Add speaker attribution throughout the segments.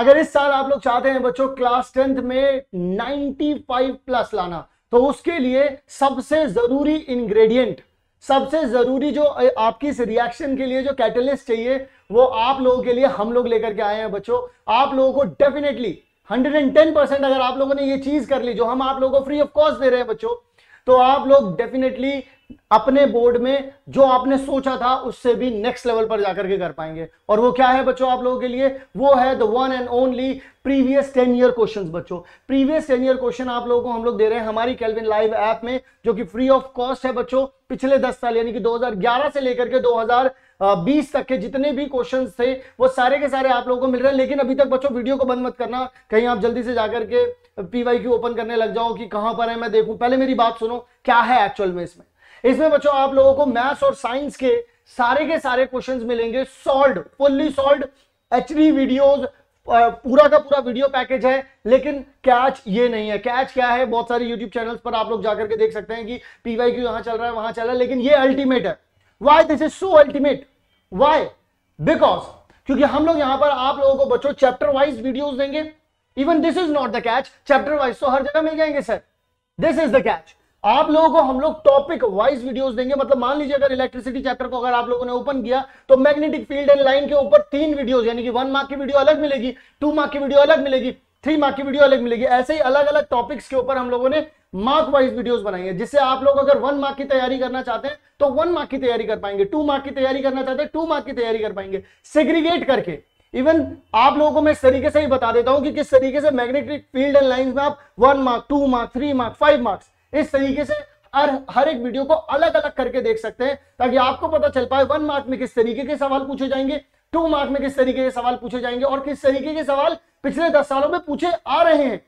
Speaker 1: अगर इस साल आप लोग चाहते हैं बच्चों क्लास टेंथ में 95 प्लस लाना तो उसके लिए सबसे जरूरी इंग्रेडिएंट सबसे जरूरी जो आपकी इस रिएक्शन के लिए जो कैटलिस्ट चाहिए वो आप लोगों के लिए हम लोग लेकर के आए हैं बच्चों आप लोगों को डेफिनेटली 110 परसेंट अगर आप लोगों ने ये चीज कर ली जो हम आप लोगों को फ्री ऑफ कॉस्ट दे रहे हैं बच्चों तो आप लोग डेफिनेटली अपने बोर्ड में जो आपने सोचा था उससे भी नेक्स्ट लेवल पर जाकर के कर पाएंगे और वो क्या है बच्चों आप लोगों के लिए वो है the one and only previous ten year questions बच्चों प्रीवियस टेन ईयर क्वेश्चन आप लोगों को हम लोग दे रहे हैं हमारी कैलविन लाइव ऐप में जो कि फ्री ऑफ कॉस्ट है बच्चों पिछले दस साल यानी कि दो से लेकर के दो 20 तक के जितने भी क्वेश्चंस थे वो सारे के सारे आप लोगों को मिल रहे हैं लेकिन अभी तक बच्चों वीडियो को बंद मत करना कहीं आप जल्दी से जाकर के पीवाई ओपन करने लग जाओ कि कहां पर है मैं देखूं पहले मेरी बात सुनो क्या है एक्चुअल में इसमें इसमें बच्चों आप लोगों को मैथ्स और साइंस के सारे के सारे क्वेश्चंस मिलेंगे solve fully solve H videos पूरा का पूरा वीडियो पैकेज है लेकिन कैच ये नहीं है कैच क्या है बहुत सारे यूट्यूब चैनल्स पर आप लोग जाकर के देख सकते हैं कि पीवाई क्यू यहां चल रहा है वहां चल रहा है लेकिन ये अल्टीमेट है why this is so ultimate why because क्योंकि हम लोग यहां पर आप लोगों को बच्चों चैप्टर वाइज वीडियो देंगे even this is not the catch chapter wise तो हर जगह मिल जाएंगे sir this is the catch आप लोगों को हम लोग टॉपिक वाइज वीडियोस देंगे मतलब मान लीजिए अगर इलेक्ट्रिसिटी चैप्टर को अगर आप लोगों ने ओपन किया तो मैग्नेटिक फील्ड एंड लाइन के ऊपर तीन वीडियोस यानी कि वन मार्क की वीडियो अलग मिलेगी टू मार्क की वीडियो अलग मिलेगी थ्री मार्क की वीडियो अलग मिलेगी ऐसे ही अलग अलग टॉपिक्स के ऊपर हम लोगों ने मार्क वाइज वीडियोस बनाई है जिससे आप लोग अगर वन मार्क की तैयारी करना चाहते हैं तो वन मार्क की तैयारी कर पाएंगे टू मार्क की तैयारी करना चाहते हैं टू मार्क की तैयारी कर पाएंगे सेग्रीगेट करके इवन आप लोगों को मैं इस तरीके से ही बता देता हूं कि किस तरीके से मैग्नेटिक फील्ड एंड लाइन में आप one mark two mark three mark five marks इस तरीके से और हर एक वीडियो को अलग अलग करके देख सकते हैं ताकि आपको पता चल पाए वन मार्क में किस तरीके के सवाल पूछे जाएंगे टू मार्क में किस तरीके के सवाल पूछे जाएंगे और किस तरीके के सवाल पिछले दस सालों में पूछे आ रहे हैं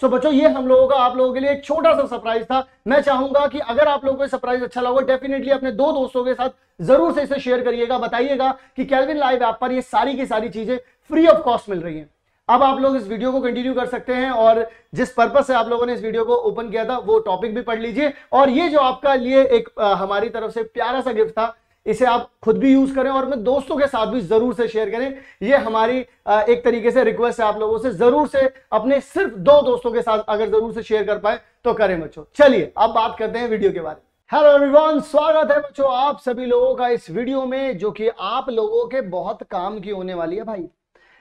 Speaker 1: सो बच्चों ये हम लोगों का आप लोगों के लिए एक छोटा सा सरप्राइज था मैं चाहूंगा कि अगर आप लोगों को सरप्राइज अच्छा लगा डेफिनेटली अपने दो दोस्तों के साथ जरूर से इसे शेयर करिएगा बताइएगा कि कैलविन लाइव ऐप पर ये सारी की सारी चीजें फ्री ऑफ कॉस्ट मिल रही हैं अब आप लोग इस वीडियो को कंटिन्यू कर सकते हैं और जिस पर्पज से आप लोगों ने इस वीडियो को ओपन किया था वो टॉपिक भी पढ़ लीजिए और ये जो आपका लिए एक हमारी तरफ से प्यारा सा गिफ्ट था इसे आप खुद भी यूज करें और मैं दोस्तों के साथ भी जरूर से शेयर करें ये हमारी एक तरीके से रिक्वेस्ट है आप लोगों से जरूर से अपने सिर्फ दो दोस्तों के साथ अगर जरूर से शेयर कर पाए तो करें बच्चों चलिए अब बात करते हैं वीडियो के बारे में हेलो एवरीवन स्वागत है बच्चों आप सभी लोगों का इस वीडियो में जो कि आप लोगों के बहुत काम की होने वाली है भाई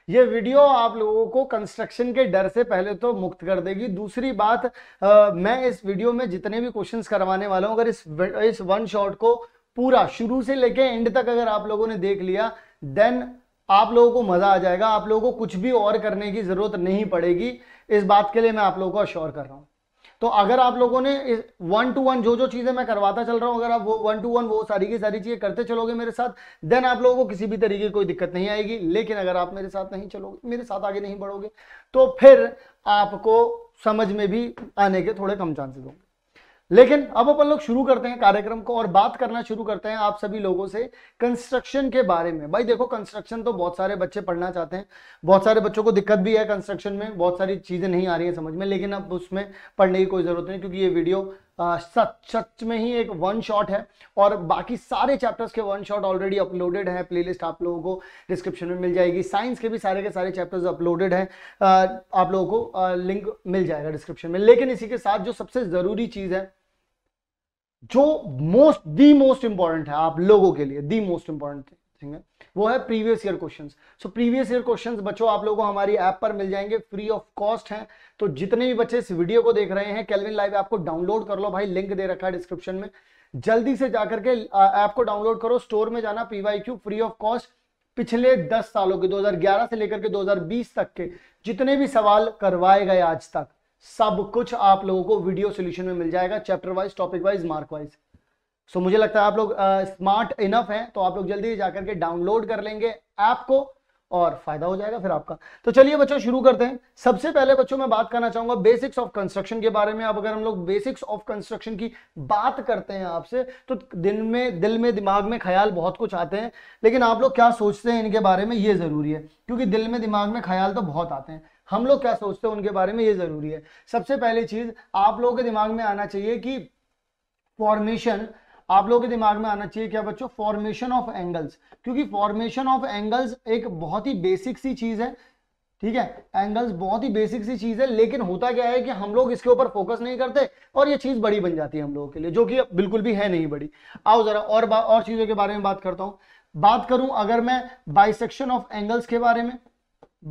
Speaker 1: ये वीडियो आप लोगों को कंस्ट्रक्शन के डर से पहले तो मुक्त कर देगी दूसरी बात आ, मैं इस वीडियो में जितने भी क्वेश्चन करवाने वाला हूँ अगर इस इस वन शॉट को पूरा शुरू से लेके एंड तक अगर आप लोगों ने देख लिया देन आप लोगों को मजा आ जाएगा आप लोगों को कुछ भी और करने की जरूरत नहीं पड़ेगी इस बात के लिए मैं आप लोगों को अश्योर कर रहा हूँ तो अगर आप लोगों ने वन टू वन जो जो चीज़ें मैं करवाता चल रहा हूँ अगर आप वो वन टू वन वो सारी की सारी चीज़ें करते चलोगे मेरे साथ देन आप लोगों को किसी भी तरीके की कोई दिक्कत नहीं आएगी लेकिन अगर आप मेरे साथ नहीं चलोगे मेरे साथ आगे नहीं बढ़ोगे तो फिर आपको समझ में भी आने के थोड़े कम चांसेस होंगे लेकिन अब अपन लोग शुरू करते हैं कार्यक्रम को और बात करना शुरू करते हैं आप सभी लोगों से कंस्ट्रक्शन के बारे में भाई देखो कंस्ट्रक्शन तो बहुत सारे बच्चे पढ़ना चाहते हैं बहुत सारे बच्चों को दिक्कत भी है कंस्ट्रक्शन में बहुत सारी चीज़ें नहीं आ रही है समझ में लेकिन अब उसमें पढ़ने की कोई ज़रूरत नहीं क्योंकि ये वीडियो सच सच में ही एक वन शॉट है और बाकी सारे चैप्टर्स के वन शॉट ऑलरेडी अपलोडेड है प्लेलिस्ट आप लोगों को डिस्क्रिप्शन में मिल जाएगी साइंस के भी सारे के सारे चैप्टर्स अपलोडेड हैं आप लोगों को लिंक मिल जाएगा डिस्क्रिप्शन में लेकिन इसी के साथ जो सबसे ज़रूरी चीज़ है जो मोस्ट दी मोस्ट इंपॉर्टेंट है आप लोगों के लिए दी मोस्ट इंपॉर्टेंट थिंग है वो है previous year questions so previous year questions बच्चों आप लोगों को हमारी ऐप पर मिल जाएंगे फ्री ऑफ कॉस्ट हैं तो जितने भी बच्चे इस वीडियो को देख रहे हैं कैलविन लाइव आपको डाउनलोड कर लो भाई लिंक दे रखा है डिस्क्रिप्शन में जल्दी से जाकर के ऐप को डाउनलोड करो स्टोर में जाना P Y Q free of cost पिछले 10 सालों के 2011 से लेकर के 2020 तक के जितने भी सवाल करवाए गए आज तक सब कुछ आप लोगों को वीडियो सोल्यूशन में मिल जाएगा chapter wise topic wise mark wise so मुझे लगता है आप लोग स्मार्ट इनफ हैं तो आप लोग जल्दी जाकर के डाउनलोड कर लेंगे ऐप को और फायदा हो जाएगा फिर आपका तो चलिए बच्चों शुरू करते हैं सबसे पहले बच्चों मैं बात करना चाहूंगा बेसिक्स ऑफ कंस्ट्रक्शन के बारे में अब अगर हम लोग बेसिक्स ऑफ कंस्ट्रक्शन की बात करते हैं आपसे तो दिन में दिल में दिमाग में ख्याल बहुत कुछ आते हैं लेकिन आप लोग क्या सोचते हैं इनके बारे में ये जरूरी है क्योंकि दिल में दिमाग में ख्याल तो बहुत आते हैं हम लोग क्या सोचते हैं उनके बारे में ये जरूरी है सबसे पहली चीज आप लोगों के दिमाग में आना चाहिए कि फॉर्मेशन आप लोगों के दिमाग में आना चाहिए क्या बच्चों फॉर्मेशन ऑफ एंगल्स क्योंकि फॉर्मेशन ऑफ एंगल्स एक बहुत ही बेसिक सी चीज है ठीक है एंगल्स बहुत ही बेसिक सी चीज है लेकिन होता क्या है कि हम लोग इसके ऊपर फोकस नहीं करते और ये चीज बड़ी बन जाती है हम लोगों के लिए जो कि बिल्कुल भी है नहीं बड़ी आओ जरा और और चीजों के बारे में बात करता हूँ बात करूं अगर मैं बाइसेक्शन ऑफ एंगल्स के बारे में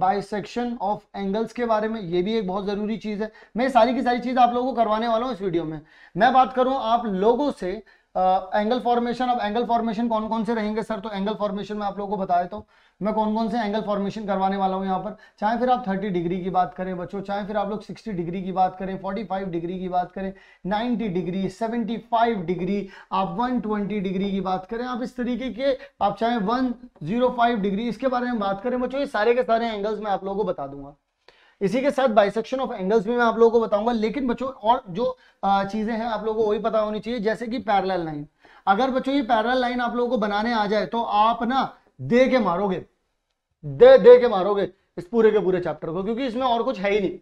Speaker 1: बाइसेक्शन ऑफ एंगल्स के बारे में ये भी एक बहुत ज़रूरी चीज़ है मैं सारी की सारी चीज़ आप लोगों को करवाने वाला हूँ इस वीडियो में मैं बात करूं आप लोगों से एंगल फॉर्मेशन अब एंगल फॉर्मेशन कौन कौन से रहेंगे सर तो एंगल फॉर्मेशन में आप लोगों को बता देता तो हूँ मैं कौन कौन से एंगल फॉर्मेशन करवाने वाला हूँ यहाँ पर चाहे फिर आप 30 डिग्री की बात करें बच्चों चाहे फिर आप लोग 60 डिग्री की बात करें 45 डिग्री की बात करें 90 डिग्री 75 डिग्री आप 120 डिग्री की बात करें आप इस तरीके के आप चाहे फाइव डिग्री इसके बारे में बात करें बच्चों ये सारे के सारे एंगल्स मैं आप लोगों को बता दूंगा इसी के साथ बाइसेक्शन ऑफ एंगल्स भी मैं आप लोगों को बताऊंगा लेकिन बच्चों और जो चीज़ें हैं आप लोगों को वही पता होनी चाहिए जैसे कि पैरल लाइन अगर बच्चों ये पैरल लाइन आप लोगों को बनाने आ जाए तो आप ना दे के मारोगे दे दे के मारोगे इस पूरे के पूरे चैप्टर को क्योंकि इसमें और कुछ है ही नहीं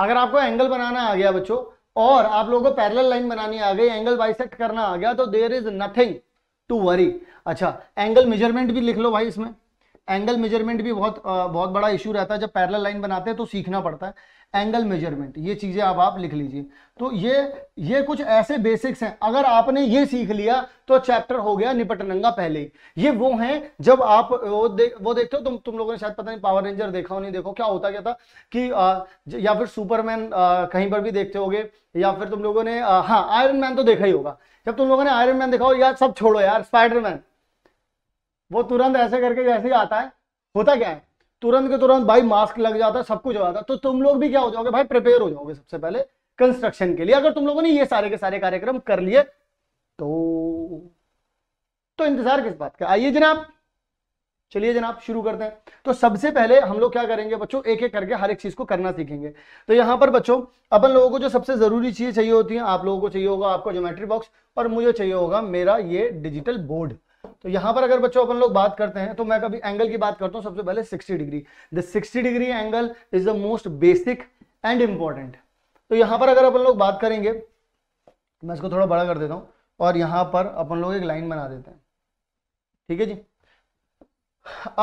Speaker 1: अगर आपको एंगल बनाना आ गया बच्चों और आप लोगों को पैरेलल लाइन बनानी आ गई एंगल बाइसेक्ट करना आ गया तो there is nothing to worry अच्छा एंगल मेजरमेंट भी लिख लो भाई इसमें एंगल मेजरमेंट भी बहुत बहुत बड़ा इशू रहता है जब पैरल लाइन बनाते हैं तो सीखना पड़ता है एंगल मेजरमेंट ये चीज़ें अब आप लिख लीजिए तो ये ये कुछ ऐसे बेसिक्स हैं अगर आपने ये सीख लिया तो चैप्टर हो गया निपटनंगा पहले ही ये वो हैं जब आप वो दे, वो देखते हो तुम तुम लोगों ने शायद पता नहीं पावर रेंजर देखा हो नहीं देखो क्या होता क्या था कि आ, या फिर सुपरमैन कहीं पर भी देखते हो या फिर तुम लोगों ने हाँ आयरन मैन तो देखा ही होगा जब तुम लोगों ने आयरन मैन देखा हो यार सब छोड़ो यार स्पाइडरमैन वो तुरंत ऐसे करके जैसे ही आता है होता क्या है तुरंत के तुरंत भाई मास्क लग जाता है सब कुछ हो जाता है तो तुम लोग भी क्या हो जाओगे भाई प्रिपेयर हो जाओगे सबसे पहले कंस्ट्रक्शन के लिए अगर तुम लोगों ने ये सारे के सारे कार्यक्रम कर लिए तो तो इंतजार किस बात का आइए जनाब चलिए जनाब शुरू करते हैं तो सबसे पहले हम लोग क्या करेंगे बच्चों एक एक करके हर एक चीज को करना सीखेंगे तो यहां पर बच्चों अपन लोगों को जो सबसे जरूरी चीज चाहिए होती है आप लोगों को चाहिए होगा आपको ज्योमेट्री बॉक्स और मुझे चाहिए होगा मेरा ये डिजिटल बोर्ड तो यहां पर अगर बच्चों अपन लोग बात करते हैं तो मैं कभी एंगल की बात करता हूं सबसे पहले 60 degree the 60 degree angle is the most basic and important तो यहां पर अगर अपन लोग बात करेंगे मैं इसको थोड़ा बड़ा कर देता हूं और यहां पर अपन लोग एक लाइन बना देते हैं ठीक है जी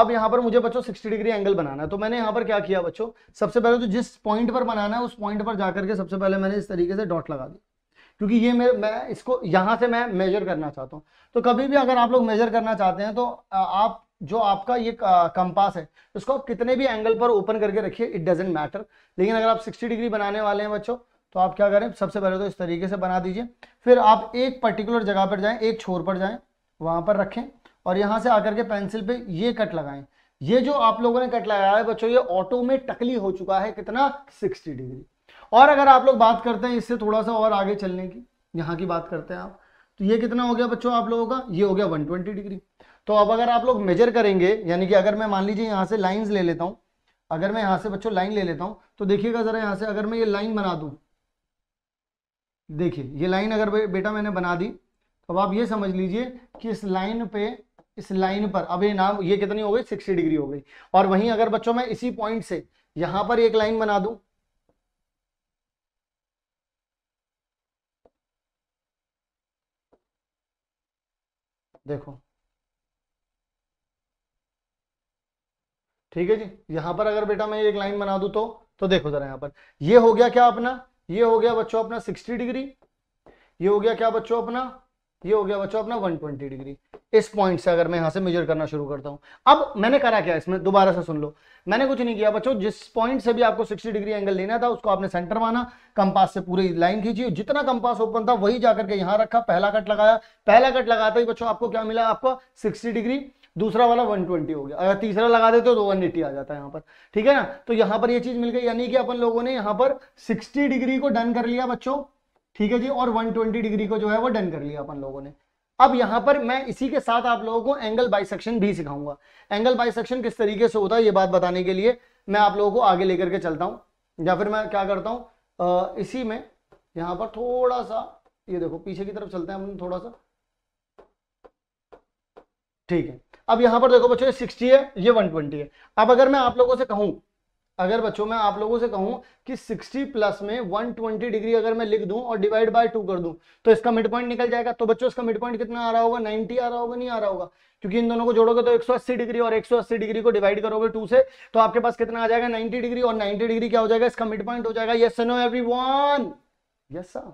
Speaker 1: अब यहां पर मुझे बच्चों 60 डिग्री एंगल बनाना है तो मैंने यहां पर क्या किया बच्चों सबसे पहले तो जिस पॉइंट पर बनाना है उस पॉइंट पर जाकर के सबसे पहले मैंने इस तरीके से डॉट लगा दी क्योंकि ये मेरे मैं इसको यहाँ से मैं मेजर करना चाहता हूँ तो कभी भी अगर आप लोग मेजर करना चाहते हैं तो आप जो आपका ये कंपास है उसको आप कितने भी एंगल पर ओपन करके रखिए इट डजेंट मैटर लेकिन अगर आप 60 डिग्री बनाने वाले हैं बच्चों तो आप क्या करें सबसे पहले तो इस तरीके से बना दीजिए फिर आप एक पर्टिकुलर जगह पर जाएँ एक छोर पर जाएँ वहाँ पर रखें और यहाँ से आकर के पेंसिल पर ये कट लगाएं ये जो आप लोगों ने कट लगाया है बच्चों ये ऑटो में टकली हो चुका है कितना 60 डिग्री और अगर आप लोग बात करते हैं इससे थोड़ा सा और आगे चलने की यहाँ की बात करते हैं आप तो ये कितना हो गया बच्चों आप लोगों का ये हो गया 120 डिग्री तो अब अगर आप लोग मेजर करेंगे यानी कि अगर मैं मान लीजिए यहाँ से लाइन्स ले लेता हूँ अगर मैं यहाँ से बच्चों लाइन ले लेता हूँ तो देखिएगा ज़रा यहाँ से अगर मैं ये लाइन बना दूँ देखिए ये लाइन अगर बेटा मैंने बना दी तो अब आप ये समझ लीजिए कि इस लाइन पे इस लाइन पर अब ये नाम ये कितनी हो गई सिक्सटी डिग्री हो गई और वहीं अगर बच्चों मैं इसी पॉइंट से यहाँ पर एक लाइन बना दूँ देखो ठीक है जी यहां पर अगर बेटा मैं एक लाइन बना दू तो तो देखो जरा यहां पर ये हो गया क्या अपना ये हो गया बच्चों अपना 60 डिग्री ये हो गया क्या बच्चों अपना ये हो गया बच्चों अपना 120 डिग्री इस पॉइंट से अगर मैं यहाँ से मेजर करना शुरू करता हूँ अब मैंने करा क्या इसमें दोबारा से सुन लो मैंने कुछ नहीं किया बच्चों जिस पॉइंट से भी आपको 60 डिग्री एंगल लेना था उसको आपने सेंटर माना कंपास से पूरी लाइन खींची जितना कंपास ओपन था वही जाकर के यहां रखा पहला कट लगाया पहला कट लगाते ही बच्चों आपको क्या मिला आपको सिक्सटी डिग्री दूसरा वाला वन हो गया अगर तीसरा लगा देते हो तो वन आ जाता है यहाँ पर ठीक है ना तो यहां पर यह चीज मिल गई यानी कि अपन लोगों ने यहां पर सिक्सटी डिग्री को डन कर लिया बच्चों ठीक है जी और 120 डिग्री को जो है वो डन कर लिया अपन लोगों ने अब यहां पर मैं इसी के साथ आप लोगों को एंगल बाइसेक्शन भी सिखाऊंगा एंगल बाइसेक्शन किस तरीके से होता है ये बात बताने के लिए मैं आप लोगों को आगे लेकर के चलता हूं या फिर मैं क्या करता आ, इसी में यहां पर थोड़ा सा ये देखो पीछे की तरफ चलते हैं हम थोड़ा सा ठीक है अब यहां पर देखो बच्चों ये 60 है ये 120 है अब अगर मैं आप लोगों से कहूं अगर बच्चों मैं आप लोगों से कहूं कि 60 प्लस में 120 डिग्री अगर मैं लिख दूं और डिवाइड बाय टू कर दूं तो इसका मिड पॉइंट निकल जाएगा तो बच्चों इसका मिड पॉइंट कितना आ रहा होगा 90 आ रहा होगा नहीं आ रहा होगा क्योंकि इन दोनों को जोड़ोगे तो 180 डिग्री और 180 डिग्री को डिवाइड करोगे टू से तो आपके पास कितना आ जाएगा नाइन्टी डिग्री और नाइन्टी डिग्री क्या हो जाएगा इसका मिड पॉइंट हो जाएगा yes no every yes sir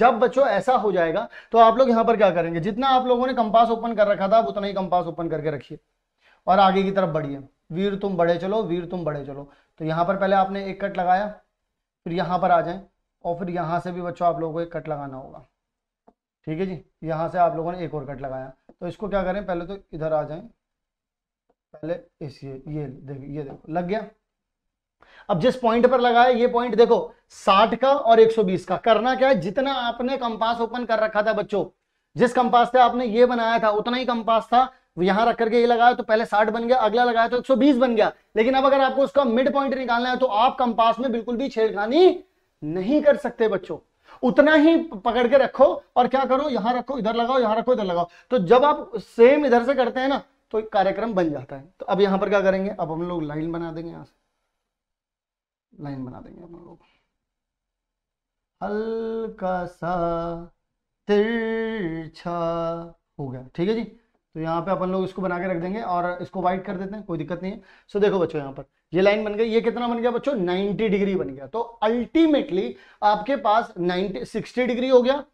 Speaker 1: जब बच्चों ऐसा हो जाएगा तो आप लोग यहां पर क्या करेंगे जितना आप लोगों ने कंपास ओपन कर रखा था उतना ही कंपास ओपन करके रखिए और आगे की तरफ बढ़िए वीर तुम बड़े चलो वीर तुम बड़े चलो तो यहाँ पर पहले आपने एक कट लगाया फिर यहाँ पर आ जाए और फिर यहाँ से भी बच्चों आप लोगों को एक कट लगाना होगा ठीक है जी यहाँ से आप लोगों ने एक और कट लगाया तो इसको क्या करें पहले तो इधर आ जाए पहले इस ये ये देखो ये देखो लग गया अब जिस पॉइंट पर लगाया ये पॉइंट देखो 60 का और 120 का करना क्या है जितना आपने कंपास ओपन कर रखा था बच्चों जिस कंपास से आपने ये बनाया था उतना ही कंपास था यहां रख करके ये लगाया तो पहले 60 बन गया अगला लगाया तो 120 बन गया लेकिन अब अगर आपको उसका मिड पॉइंट निकालना है तो आप कंपास में बिल्कुल भी छेड़खानी नहीं कर सकते बच्चों उतना ही पकड़ के रखो और क्या करो यहां रखो इधर लगाओ यहां रखो इधर लगाओ तो जब आप सेम इधर से करते हैं ना तो कार्यक्रम बन जाता है तो अब यहां पर क्या करेंगे अब हम लोग लाइन बना देंगे यहां से लाइन बना देंगे हम लोग हल्का सा तिरछा हो गया ठीक है जी तो यहाँ पे अपन लोग इसको बना के रख देंगे और इसको वाइट कर देते हैं कोई दिक्कत नहीं है सो देखो बच्चों यहाँ पर ये लाइन बन गई ये कितना बन गया बच्चों 90 डिग्री बन गया तो अल्टीमेटली आपके पास 90 60 डिग्री हो गया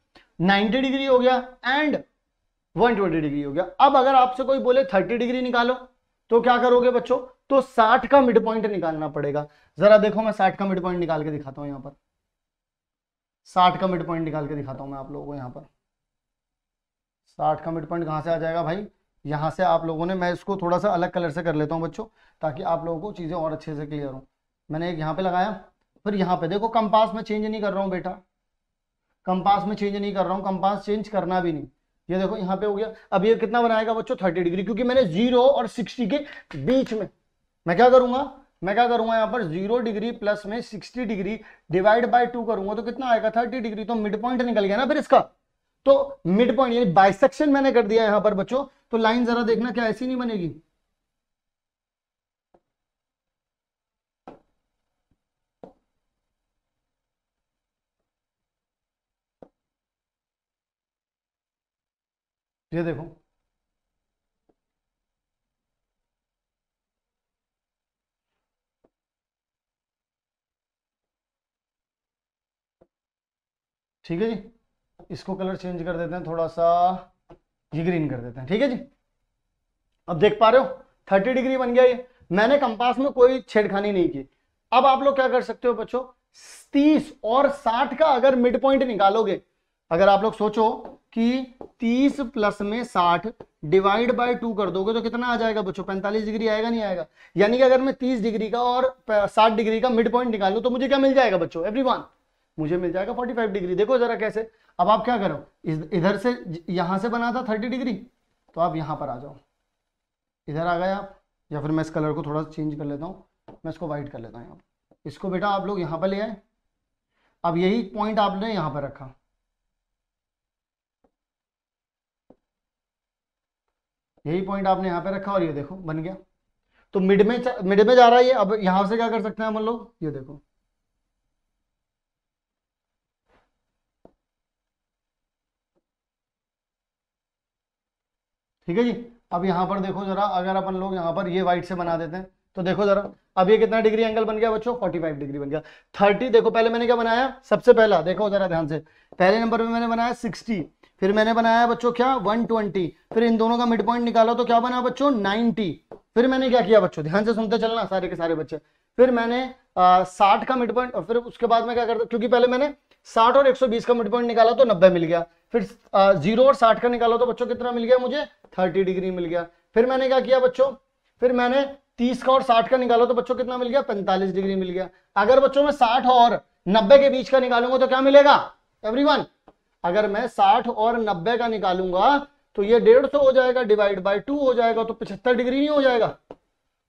Speaker 1: 90 डिग्री हो गया एंड 120 डिग्री हो गया अब अगर आपसे कोई बोले 30 डिग्री निकालो तो क्या करोगे बच्चों तो 60 का मिड पॉइंट निकालना पड़ेगा जरा देखो मैं 60 का मिड पॉइंट निकाल के दिखाता हूँ यहाँ पर 60 का मिड पॉइंट निकाल के दिखाता हूँ मैं आप लोगों को यहाँ पर साठ का मिड पॉइंट कहाँ से आ जाएगा भाई यहाँ से आप लोगों ने मैं इसको थोड़ा सा अलग कलर से कर लेता हूँ बच्चों ताकि आप लोगों को चीज़ें और अच्छे से क्लियर हों मैंने एक यहाँ पे लगाया फिर यहाँ पे देखो कंपास में चेंज नहीं कर रहा हूँ बेटा कंपास में चेंज नहीं कर रहा हूँ कंपास चेंज करना भी नहीं ये देखो यहाँ पे हो गया अब ये कितना बनाएगा बच्चों थर्टी डिग्री क्योंकि मैंने जीरो और सिक्सटी के बीच में मैं क्या करूंगा मैं क्या करूंगा यहाँ पर जीरो डिग्री प्लस में sixty degree divide by two करूंगा तो कितना आएगा थर्टी डिग्री तो मिड पॉइंट निकल गया ना फिर इसका तो मिड पॉइंट यानी बाइसेक्शन मैंने कर दिया यहां पर बच्चों तो लाइन जरा देखना क्या ऐसी नहीं बनेगी ये देखो ठीक है जी इसको कलर चेंज कर देते हैं थोड़ा सा ये ग्रीन कर देते हैं ठीक है जी अब देख पा रहे हो थर्टी डिग्री बन गया ये मैंने कंपास में कोई छेड़खानी नहीं की अब आप लोग क्या कर सकते हो बच्चों तीस और साठ का अगर मिड पॉइंट निकालोगे अगर आप लोग सोचो कि तीस प्लस में साठ डिवाइड बाय टू कर दोगे तो कितना आ जाएगा बच्चों पैंतालीस डिग्री आएगा नहीं आएगा यानी कि अगर मैं तीस डिग्री का और साठ डिग्री का मिड पॉइंट निकालू तो मुझे क्या मिल जाएगा बच्चों एवरी मुझे मिल जाएगा फोर्टी डिग्री देखो जरा कैसे अब आप क्या करो इधर से यहाँ से बना था थर्टी डिग्री तो आप यहाँ पर आ जाओ इधर आ गए आप या फिर मैं इस कलर को थोड़ा चेंज कर लेता हूँ मैं इसको वाइट कर लेता हूँ यहाँ इसको बेटा आप लोग यहाँ पर ले आए अब यही पॉइंट आपने यहाँ पर रखा यही पॉइंट आपने यहाँ पर रखा और ये देखो बन गया तो मिड में मिड में जा रहा है ये अब यहाँ से क्या कर सकते हैं हम लोग ये देखो ठीक है जी अब यहाँ पर देखो जरा अगर अपन लोग यहाँ पर ये व्हाइट से बना देते हैं तो देखो जरा अब ये कितना डिग्री एंगल बन गया बच्चों 45 डिग्री बन गया 30 देखो पहले मैंने क्या बनाया सबसे पहला देखो जरा ध्यान से पहले नंबर पे मैंने बनाया 60 फिर मैंने बनाया बच्चों क्या 120 फिर इन दोनों का मिड पॉइंट निकाला तो क्या बना बच्चों 90 फिर मैंने क्या किया बच्चों ध्यान से सुनते चलना सारे के सारे बच्चे फिर मैंने साठ का मिड पॉइंट और फिर उसके बाद में क्या करता क्योंकि पहले मैंने साठ और एक का मिड पॉइंट निकाला तो नब्बे मिल गया फिर जीरो और साठ का निकालो तो बच्चों कितना मिल गया मुझे थर्टी डिग्री मिल गया फिर मैंने क्या किया बच्चों फिर मैंने तीस का और साठ का निकालो तो बच्चों कितना मिल गया पैंतालीस डिग्री मिल गया अगर बच्चों में साठ और नब्बे के बीच का निकालूंगा तो क्या मिलेगा एवरी अगर मैं साठ और नब्बे का निकालूंगा तो ये डेढ़ सौ हो जाएगा डिवाइड बाय टू हो जाएगा तो पिछहत्तर डिग्री नहीं हो जाएगा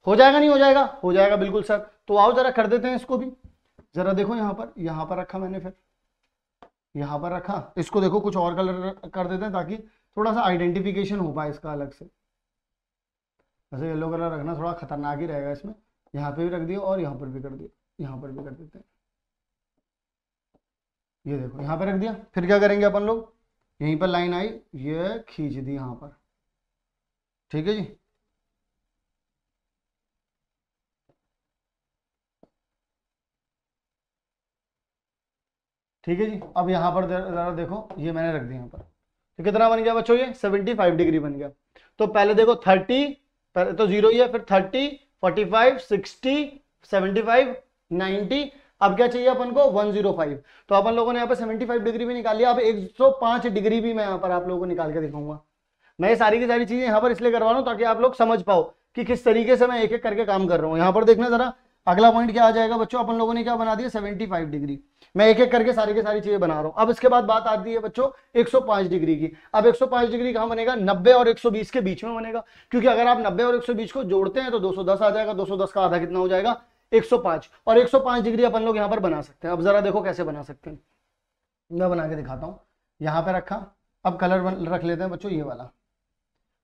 Speaker 1: हो जाएगा नहीं हो जाएगा हो जाएगा बिल्कुल सर तो आओ जरा कर देते हैं इसको भी जरा देखो यहाँ पर यहां पर रखा मैंने फिर यहाँ पर रखा इसको देखो कुछ और कलर कर देते हैं ताकि थोड़ा सा आइडेंटिफिकेशन हो पाए इसका अलग से वैसे येलो कलर रखना थोड़ा खतरनाक ही रहेगा इसमें यहाँ पे भी रख दिया और यहाँ पर भी कर दिया यहाँ पर भी कर देते हैं ये देखो यहाँ पर रख दिया फिर क्या करेंगे अपन लोग यहीं पर लाइन आई ये खींच दी यहाँ पर ठीक है जी ठीक है जी अब यहाँ पर ज़रा देखो ये मैंने रख दिया यहाँ पर तो कितना बन गया बच्चों ये 75 डिग्री बन गया तो पहले देखो 30 पहले तो जीरो ही है फिर 30 45 60 75 90 अब क्या चाहिए अपन को 105 तो अपन लोगों ने यहाँ पर 75 डिग्री भी निकाल लिया अब 105 डिग्री भी मैं यहाँ पर आप लोगों को निकाल के दिखाऊंगा मैं ये सारी की सारी चीजें यहाँ पर इसलिए करवा रहा हूँ ताकि आप लोग समझ पाओ कि किस तरीके से मैं एक एक करके काम कर रहा हूँ यहाँ पर देखना जरा अगला पॉइंट क्या आ जाएगा बच्चों अपन लोगों ने क्या बना दिया 75 डिग्री मैं एक एक करके सारी की सारी चीजें बना रहा हूं अब इसके बाद बात आती है बच्चों 105 डिग्री की अब 105 डिग्री कहां बनेगा 90 और 120 के बीच में बनेगा क्योंकि अगर आप 90 और 120 को जोड़ते हैं तो 210 आ जाएगा 210 का आधा कितना हो जाएगा 105 और 105 डिग्री अपन लोग यहाँ पर बना सकते हैं अब जरा देखो कैसे बना सकते हैं मैं बना के दिखाता हूँ यहाँ पर रखा अब कलर रख लेते हैं बच्चों ये वाला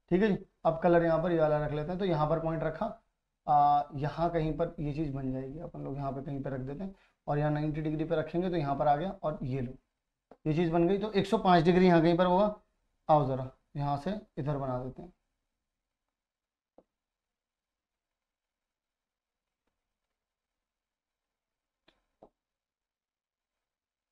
Speaker 1: ठीक है जी अब कलर यहाँ पर ये वाला रख लेते हैं तो यहाँ पर पॉइंट रखा यहाँ कहीं पर ये चीज़ बन जाएगी अपन लोग यहाँ पे कहीं पे रख देते हैं और यहाँ 90 डिग्री पे रखेंगे तो यहाँ पर आ गया और ये लो ये चीज़ बन गई तो 105 डिग्री यहाँ कहीं पर होगा आओ ज़रा यहाँ से इधर बना देते हैं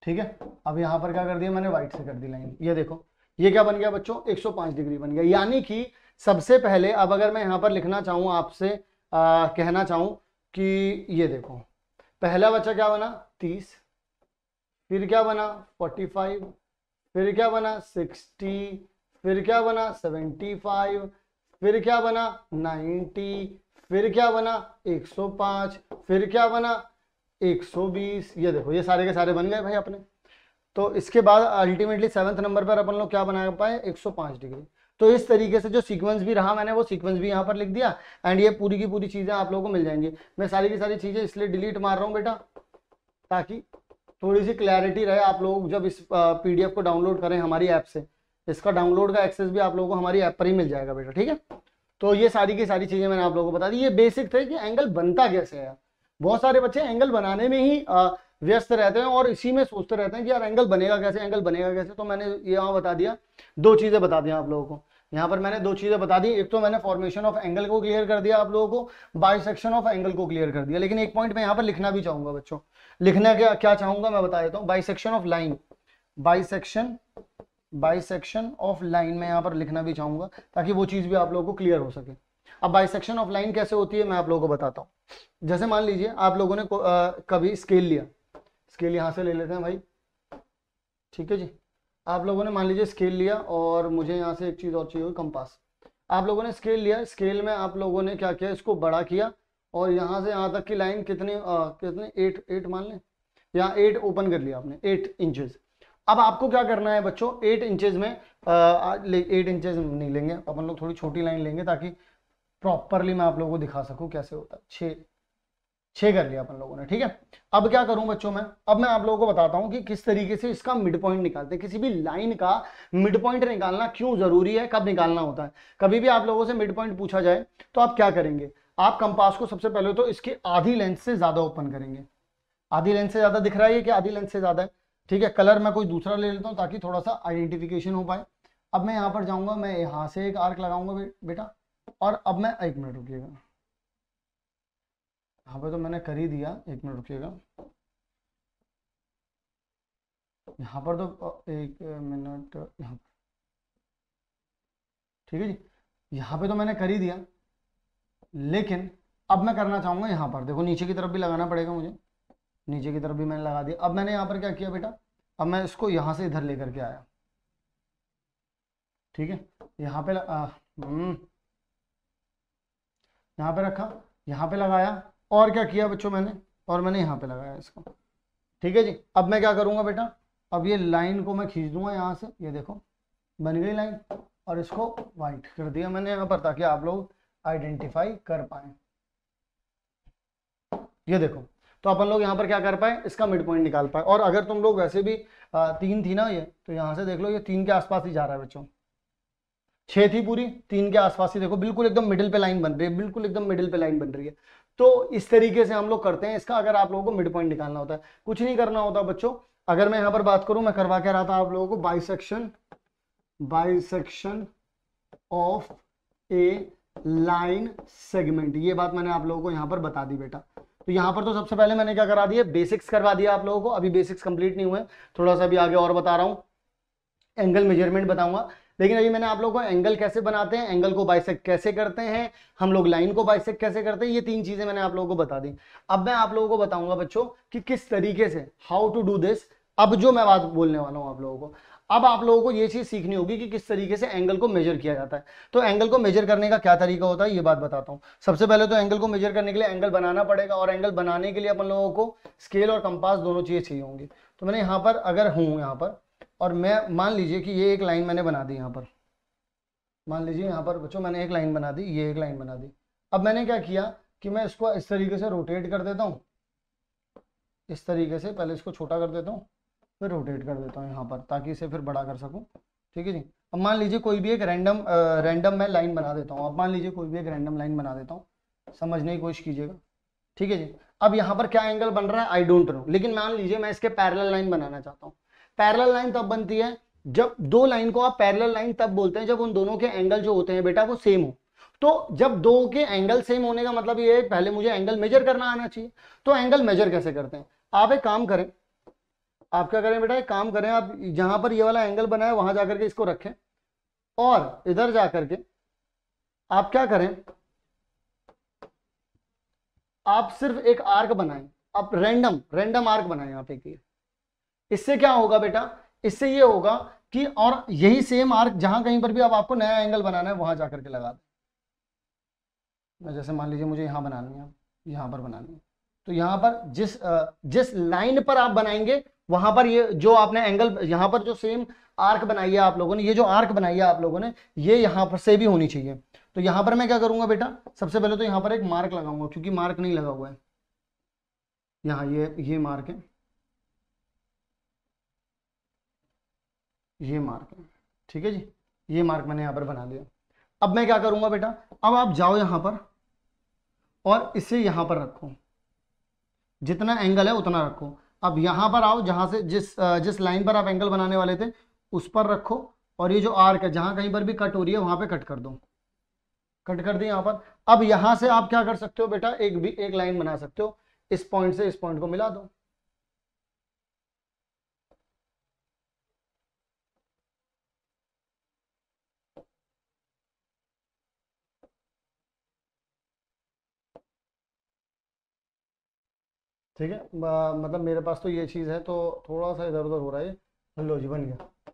Speaker 1: ठीक है अब यहाँ पर क्या कर दिया मैंने व्हाइट से कर दी लाइन ये देखो ये क्या बन गया बच्चों 105 डिग्री बन गया यानी कि सबसे पहले अब अगर मैं यहाँ पर लिखना चाहूँ आपसे आ, कहना चाहूं कि ये देखो पहला बच्चा क्या बना तीस फिर क्या बना फोर्टी फाइव फिर क्या बना सिक्सटी फिर क्या बना सेवेंटी फाइव फिर क्या बना नाइन्टी फिर क्या बना एक सौ पांच फिर क्या बना एक सौ बीस ये देखो ये सारे के सारे बन गए भाई अपने तो इसके बाद अल्टीमेटली सेवन्थ नंबर पर अपन लोग क्या बना पाए 105 डिग्री तो इस तरीके से जो सीक्वेंस भी रहा मैंने वो सीक्वेंस भी यहाँ पर लिख दिया एंड ये पूरी की पूरी चीज़ें आप लोगों को मिल जाएंगी मैं सारी की सारी चीज़ें इसलिए डिलीट मार रहा हूँ बेटा ताकि थोड़ी सी क्लैरिटी रहे आप लोग जब इस पीडीएफ को डाउनलोड करें हमारी ऐप से इसका डाउनलोड का एक्सेस भी आप लोगों को हमारी ऐप पर ही मिल जाएगा बेटा ठीक है तो ये सारी की सारी चीज़ें मैंने आप लोगों को बता दी ये बेसिक थे कि एंगल बनता कैसे है बहुत सारे बच्चे एंगल बनाने में ही व्यस्त रहते हैं और इसी में सोचते रहते हैं कि यार एंगल बनेगा कैसे एंगल बनेगा कैसे तो मैंने ये यहाँ बता दिया दो चीज़ें बता दी आप लोगों को यहाँ पर मैंने दो चीज़ें बता दी एक तो मैंने फॉर्मेशन ऑफ एंगल को क्लियर कर दिया आप लोगों को बाइसेक्शन ऑफ एंगल को क्लियर कर दिया लेकिन एक पॉइंट मैं यहाँ पर लिखना भी चाहूंगा बच्चों लिखना क्या क्या चाहूंगा मैं बता देता हूँ bisection of line bisection bisection of line मैं यहाँ पर लिखना भी चाहूंगा ताकि वो चीज़ भी आप लोगों को क्लियर हो सके अब बाइसेक्शन ऑफ लाइन कैसे होती है मैं आप लोगों को बताता हूँ जैसे मान लीजिए आप लोगों ने आ, कभी स्केल लिया स्केल यहाँ से ले लेते हैं भाई ठीक है जी आप लोगों ने मान लीजिए स्केल लिया और मुझे यहाँ से एक चीज़ और चाहिए कंपास आप लोगों ने स्केल लिया स्केल में आप लोगों ने क्या किया इसको बड़ा किया और यहाँ से यहाँ तक की लाइन कितनी आ, कितने एट एट मान लें यहाँ एट ओपन कर लिया आपने एट इंचज अब आपको क्या करना है बच्चों एट इंचज में एट इंचज नहीं लेंगे अपन लोग थोड़ी छोटी लाइन लेंगे ताकि प्रॉपरली मैं आप लोगों को दिखा सकूँ कैसे होता है छः छह कर लिया अपन लोगों ने ठीक है अब क्या करूं बच्चों मैं अब मैं आप लोगों को बताता हूं कि किस तरीके से इसका मिड पॉइंट निकालते हैं किसी भी लाइन का मिड पॉइंट निकालना क्यों जरूरी है कब निकालना होता है कभी भी आप लोगों से मिड पॉइंट पूछा जाए तो आप क्या करेंगे आप कंपास को सबसे पहले तो इसकी आधी लेंथ से ज़्यादा ओपन करेंगे आधी लेंथ से ज़्यादा दिख रहा है कि आधी लेंथ से ज़्यादा है ठीक है कलर मैं कोई दूसरा ले लेता हूँ ताकि थोड़ा सा आइडेंटिफिकेशन हो पाए अब मैं यहाँ पर जाऊँगा मैं यहाँ से एक आर्क लगाऊंगा बेटा और अब मैं एक मिनट रुकीगा यहाँ पे तो मैंने कर ही दिया एक मिनट रुकिएगा यहाँ पर तो एक मिनट यहाँ पर ठीक है जी यहाँ पे तो मैंने कर ही दिया लेकिन अब मैं करना चाहूँगा यहाँ पर देखो नीचे की तरफ भी लगाना पड़ेगा मुझे नीचे की तरफ भी मैंने लगा दिया अब मैंने यहाँ पर क्या किया बेटा अब मैं इसको यहाँ से इधर लेकर के आया ठीक है यहाँ पे हम्म। यहाँ पे रखा यहाँ पे लगाया और क्या किया बच्चों मैंने और मैंने यहाँ पे लगाया इसको ठीक है जी अब मैं क्या करूँगा बेटा अब ये लाइन को मैं खींच दूंगा यहाँ से ये देखो बन गई लाइन और इसको वाइट कर दिया मैंने यहाँ पर ताकि आप लोग आइडेंटिफाई कर पाए ये देखो तो अपन लोग यहाँ पर क्या कर पाए इसका मिड पॉइंट निकाल पाए और अगर तुम लोग वैसे भी तीन थी ना ये तो यहाँ से देख लो ये तीन के आसपास ही जा रहा है बच्चों छह थी पूरी तीन के आसपास ही देखो बिल्कुल एकदम मिडिल पे लाइन बन रही है बिल्कुल एकदम मिडिल पे लाइन बन रही है तो इस तरीके से हम लोग करते हैं इसका अगर आप लोगों को मिड पॉइंट निकालना होता है कुछ नहीं करना होता बच्चों अगर मैं यहां पर बात करूं मैं करवा के रहा था आप लोगों को bisection bisection of a line segment ये बात मैंने आप लोगों को यहां पर बता दी बेटा तो यहां पर तो सबसे पहले मैंने क्या करा दिया बेसिक्स करवा दिया आप लोगों को अभी बेसिक्स कंप्लीट नहीं हुए थोड़ा सा अभी आगे और बता रहा हूं एंगल मेजरमेंट बताऊंगा लेकिन अभी मैंने आप लोगों को एंगल कैसे बनाते हैं एंगल को बाइसेक कैसे करते हैं हम लोग लाइन को बाइसेक कैसे करते हैं ये तीन चीजें मैंने आप लोगों को बता दी अब मैं आप लोगों को बताऊंगा बच्चों कि किस तरीके से हाउ टू डू दिस अब जो मैं बात बोलने वाला हूँ आप लोगों को अब आप लोगों को ये चीज़ सीखनी होगी कि किस तरीके से एंगल को मेजर किया जाता है तो एंगल को मेजर करने का क्या तरीका होता है ये बात बताता हूँ सबसे पहले तो एंगल को मेजर करने के लिए एंगल बनाना पड़ेगा और एंगल बनाने के लिए अपन लोगों को स्केल और कंपास दोनों चीज़ें चाहिए होंगी तो मैंने यहाँ पर अगर हूँ यहाँ पर और मैं मान लीजिए कि ये एक लाइन मैंने बना दी यहाँ पर मान लीजिए यहाँ पर बच्चों मैंने एक लाइन बना दी ये एक लाइन बना दी अब मैंने क्या किया कि मैं इसको इस तरीके से रोटेट कर देता हूँ इस तरीके से पहले इसको छोटा कर देता हूँ फिर रोटेट कर देता हूँ यहाँ पर ताकि इसे फिर बड़ा कर सकूँ ठीक है जी अब मान लीजिए कोई भी एक रैंडम रैंडम मैं लाइन बना देता हूँ अब मान लीजिए कोई भी एक रैंडम लाइन बना देता हूँ समझने की कोशिश कीजिएगा ठीक है जी अब यहाँ पर क्या एंगल बन रहा है आई डोंट नो लेकिन मान लीजिए मैं इसके पैरेलल लाइन बनाना चाहता हूँ पैरेलल लाइन तब बनती है जब दो लाइन को आप पैरेलल लाइन तब बोलते हैं जब उन दोनों के एंगल जो होते हैं बेटा वो सेम हो तो जब दो के एंगल सेम होने का मतलब ये है पहले मुझे एंगल मेजर करना आना चाहिए तो एंगल मेजर कैसे करते हैं आप एक काम करें आप क्या करें बेटा एक काम करें आप जहां पर ये वाला एंगल बनाए वहां जाकर के इसको रखें और इधर जाकर के आप क्या करें आप सिर्फ एक आर्क बनाएं आप रेंडम रेंडम आर्क बनाए आप एक इससे क्या होगा बेटा इससे ये होगा कि और यही सेम आर्क जहां कहीं पर भी अब आप आपको नया एंगल बनाना है वहां जाकर के लगा दें जैसे मान लीजिए मुझे यहां बनानी है यहां पर बनानी है तो यहां पर जिस जिस लाइन पर आप बनाएंगे वहां पर ये जो आपने एंगल यहां पर जो सेम आर्क बनाई है आप लोगों ने ये जो आर्क बनाई है आप लोगों ने ये यहां पर से भी होनी चाहिए तो यहां पर मैं क्या करूंगा बेटा सबसे पहले तो यहां पर एक मार्क लगाऊंगा क्योंकि मार्क नहीं लगा हुआ है यहाँ ये ये मार्क है ये मार्क है ठीक है जी ये मार्क मैंने यहाँ पर बना दिया अब मैं क्या करूँगा बेटा अब आप जाओ यहाँ पर और इसे यहाँ पर रखो जितना एंगल है उतना रखो अब यहाँ पर आओ जहाँ से जिस जिस लाइन पर आप एंगल बनाने वाले थे उस पर रखो और ये जो आर्क है जहाँ कहीं पर भी कट हो रही है वहाँ पर कट कर दो कट कर दी यहाँ पर अब यहाँ से आप क्या कर सकते हो बेटा एक भी एक लाइन बना सकते हो इस पॉइंट से इस पॉइंट को मिला दो ठीक है मतलब मेरे पास तो ये चीज़ है तो थोड़ा सा इधर उधर हो रहा है लो जी बन गया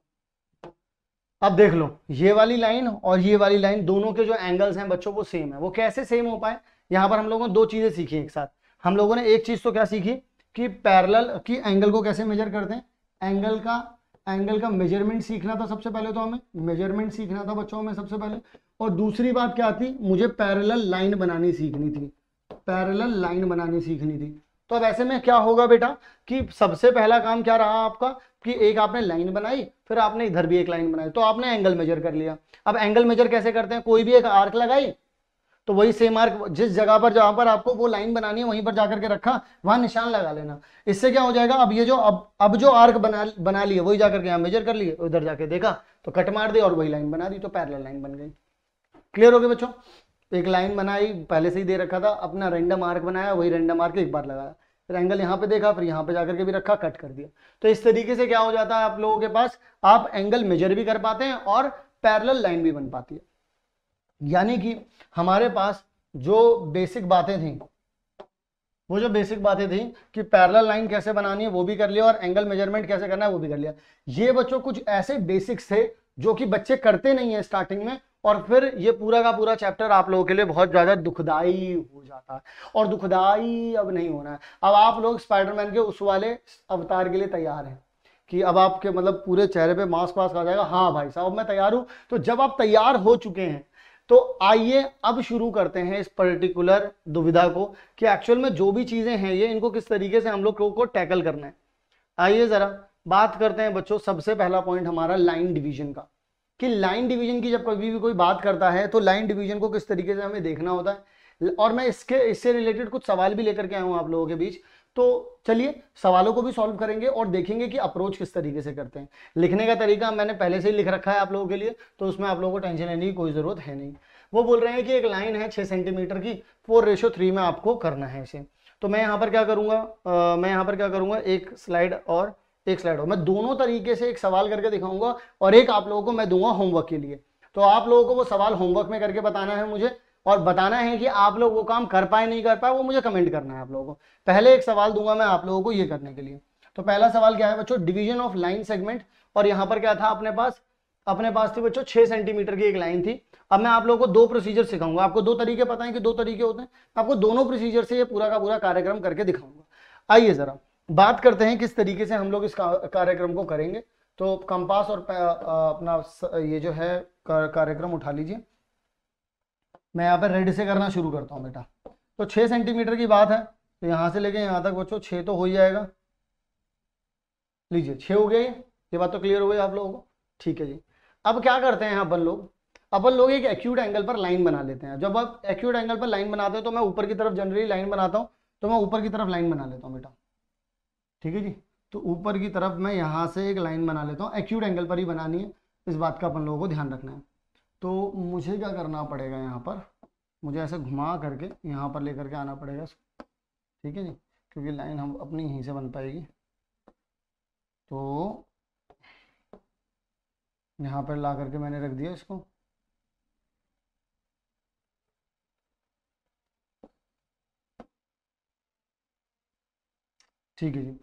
Speaker 1: अब देख लो ये वाली लाइन और ये वाली लाइन दोनों के जो एंगल्स हैं बच्चों वो सेम है वो कैसे सेम हो पाए यहाँ पर हम लोगों ने दो चीज़ें सीखी एक साथ हम लोगों ने एक चीज़ तो क्या सीखी कि पैरेलल की एंगल को कैसे मेजर करते हैं एंगल का एंगल का मेजरमेंट सीखना था सबसे पहले तो हमें मेजरमेंट सीखना था बच्चों में सबसे पहले और दूसरी बात क्या थी मुझे पैरेलल लाइन बनानी सीखनी थी पैरेलल लाइन बनानी सीखनी थी तो अब ऐसे में क्या होगा बेटा कि सबसे पहला काम क्या रहा आपका कि एक आपने लाइन बनाई फिर आपने इधर भी एक लाइन बनाई तो आपने एंगल मेजर कर लिया अब एंगल मेजर कैसे करते हैं कोई भी एक आर्क लगाई तो वही सेम आर्क जिस जगह पर जहां पर आपको वो लाइन बनानी है वहीं पर जाकर के रखा वहां निशान लगा लेना इससे क्या हो जाएगा अब ये जो अब अब जो आर्क बना बना लिए वही जाकर के यहाँ मेजर कर लिए उधर जाके देखा तो कट मार दी और वही लाइन बना दी तो पैरल लाइन बन गई क्लियर हो गए बच्चों एक लाइन बनाई पहले से ही दे रखा था अपना रेंडम आर्क बनाया वही रेंडम आर्क एक बार लगाया फिर एंगल यहाँ पे देखा फिर यहाँ पे जाकर के भी रखा कट कर दिया तो इस तरीके से क्या हो जाता है आप लोगों के पास आप एंगल मेजर भी कर पाते हैं और पैरल लाइन भी बन पाती है यानी कि हमारे पास जो बेसिक बातें थी वो जो बेसिक बातें थी कि पैरल लाइन कैसे बनानी है वो भी कर लिया और एंगल मेजरमेंट कैसे करना है वो भी कर लिया ये बच्चों कुछ ऐसे बेसिक्स थे जो कि बच्चे करते नहीं है स्टार्टिंग में और फिर ये पूरा का पूरा चैप्टर आप लोगों के लिए बहुत ज़्यादा दुखदाई हो जाता है और दुखदाई अब नहीं होना है अब आप लोग स्पाइडरमैन के उस वाले अवतार के लिए तैयार हैं कि अब आपके मतलब पूरे चेहरे पे मास्क वास्क आ जाएगा हाँ भाई साहब मैं तैयार हूँ तो जब आप तैयार हो चुके हैं तो आइए अब शुरू करते हैं इस पर्टिकुलर दुविधा को कि एक्चुअल में जो भी चीज़ें हैं ये इनको किस तरीके से हम लोग को, को टैकल करना है आइए ज़रा बात करते हैं बच्चों सबसे पहला पॉइंट हमारा लाइन डिवीजन का कि लाइन डिवीजन की जब कभी भी कोई बात करता है तो लाइन डिवीजन को किस तरीके से हमें देखना होता है और मैं इसके इससे रिलेटेड कुछ सवाल भी लेकर के आया हूँ आप लोगों के बीच तो चलिए सवालों को भी सॉल्व करेंगे और देखेंगे कि अप्रोच किस तरीके से करते हैं लिखने का तरीका मैंने पहले से ही लिख रखा है आप लोगों के लिए तो उसमें आप लोगों को टेंशन लेने की कोई ज़रूरत है नहीं वो बोल रहे हैं कि एक लाइन है छः सेंटीमीटर की फोर रेशो थ्री में आपको करना है इसे तो मैं यहाँ पर क्या करूँगा मैं यहाँ पर क्या करूँगा एक स्लाइड और एक स्लाइड हो मैं दोनों तरीके से एक सवाल करके दिखाऊंगा और एक आप लोगों को मैं दूंगा होमवर्क के लिए तो आप लोगों को वो सवाल होमवर्क में करके बताना है मुझे और बताना है कि आप लोग वो काम कर पाए नहीं कर पाए वो मुझे कमेंट करना है आप लोगों को पहले एक सवाल दूंगा मैं आप लोगों को ये करने के लिए तो पहला सवाल क्या है बच्चों डिवीजन ऑफ लाइन सेगमेंट और यहाँ पर क्या था अपने पास अपने पास थी बच्चों छह सेंटीमीटर की एक लाइन थी अब मैं आप लोगों को दो प्रोसीजर सिखाऊंगा आपको दो तरीके पता है कि दो तरीके होते हैं आपको दोनों प्रोसीजर से ये पूरा का पूरा कार्यक्रम करके दिखाऊंगा आइए जरा बात करते हैं किस तरीके से हम लोग इस कार्यक्रम को करेंगे तो कंपास और अपना ये जो है कार्यक्रम उठा लीजिए मैं यहाँ पर रेड से करना शुरू करता हूँ बेटा तो छः सेंटीमीटर की बात है तो यहाँ से लेके यहाँ तक बच्चों छः तो हो ही जाएगा लीजिए छः हो गए ये बात तो क्लियर हो गई आप लोगों को ठीक है जी अब क्या करते हैं अपन लोग अपन लोग एक एक्यूट एंगल पर लाइन बना लेते हैं जब आप एक्यूट एंगल पर लाइन बनाते हो तो मैं ऊपर की तरफ जनरली लाइन बनाता हूँ तो मैं ऊपर की तरफ लाइन बना लेता हूँ बेटा ठीक है जी तो ऊपर की तरफ मैं यहाँ से एक लाइन बना लेता हूँ एक्यूट एंगल पर ही बनानी है इस बात का अपन लोगों को ध्यान रखना है तो मुझे क्या करना पड़ेगा यहाँ पर मुझे ऐसे घुमा करके यहाँ पर लेकर के आना पड़ेगा ठीक है जी क्योंकि लाइन हम अपनी यहीं से बन पाएगी तो यहाँ पर ला करके मैंने रख दिया इसको ठीक है जी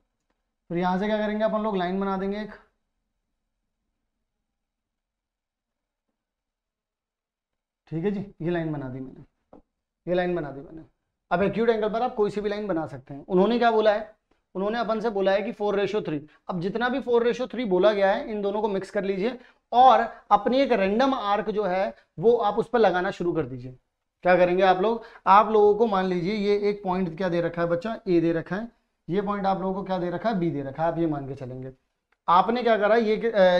Speaker 1: फिर यहां से क्या करेंगे अपन लोग लाइन बना देंगे एक ठीक है जी ये लाइन बना दी मैंने ये लाइन बना दी मैंने अब एक्यूट एंगल पर आप कोई सी भी लाइन बना सकते हैं उन्होंने क्या बोला है उन्होंने अपन से बोला है कि फोर रेशो थ्री अब जितना भी फोर रेशो थ्री बोला गया है इन दोनों को मिक्स कर लीजिए और अपनी एक रेंडम आर्क जो है वो आप उस पर लगाना शुरू कर दीजिए क्या करेंगे आप लोग आप लोगों को मान लीजिए ये एक पॉइंट क्या दे रखा है बच्चा ए दे रखा है ये पॉइंट आप लोगों को क्या दे रखा है बी दे रखा है आप ये मान के चलेंगे आपने क्या करा ये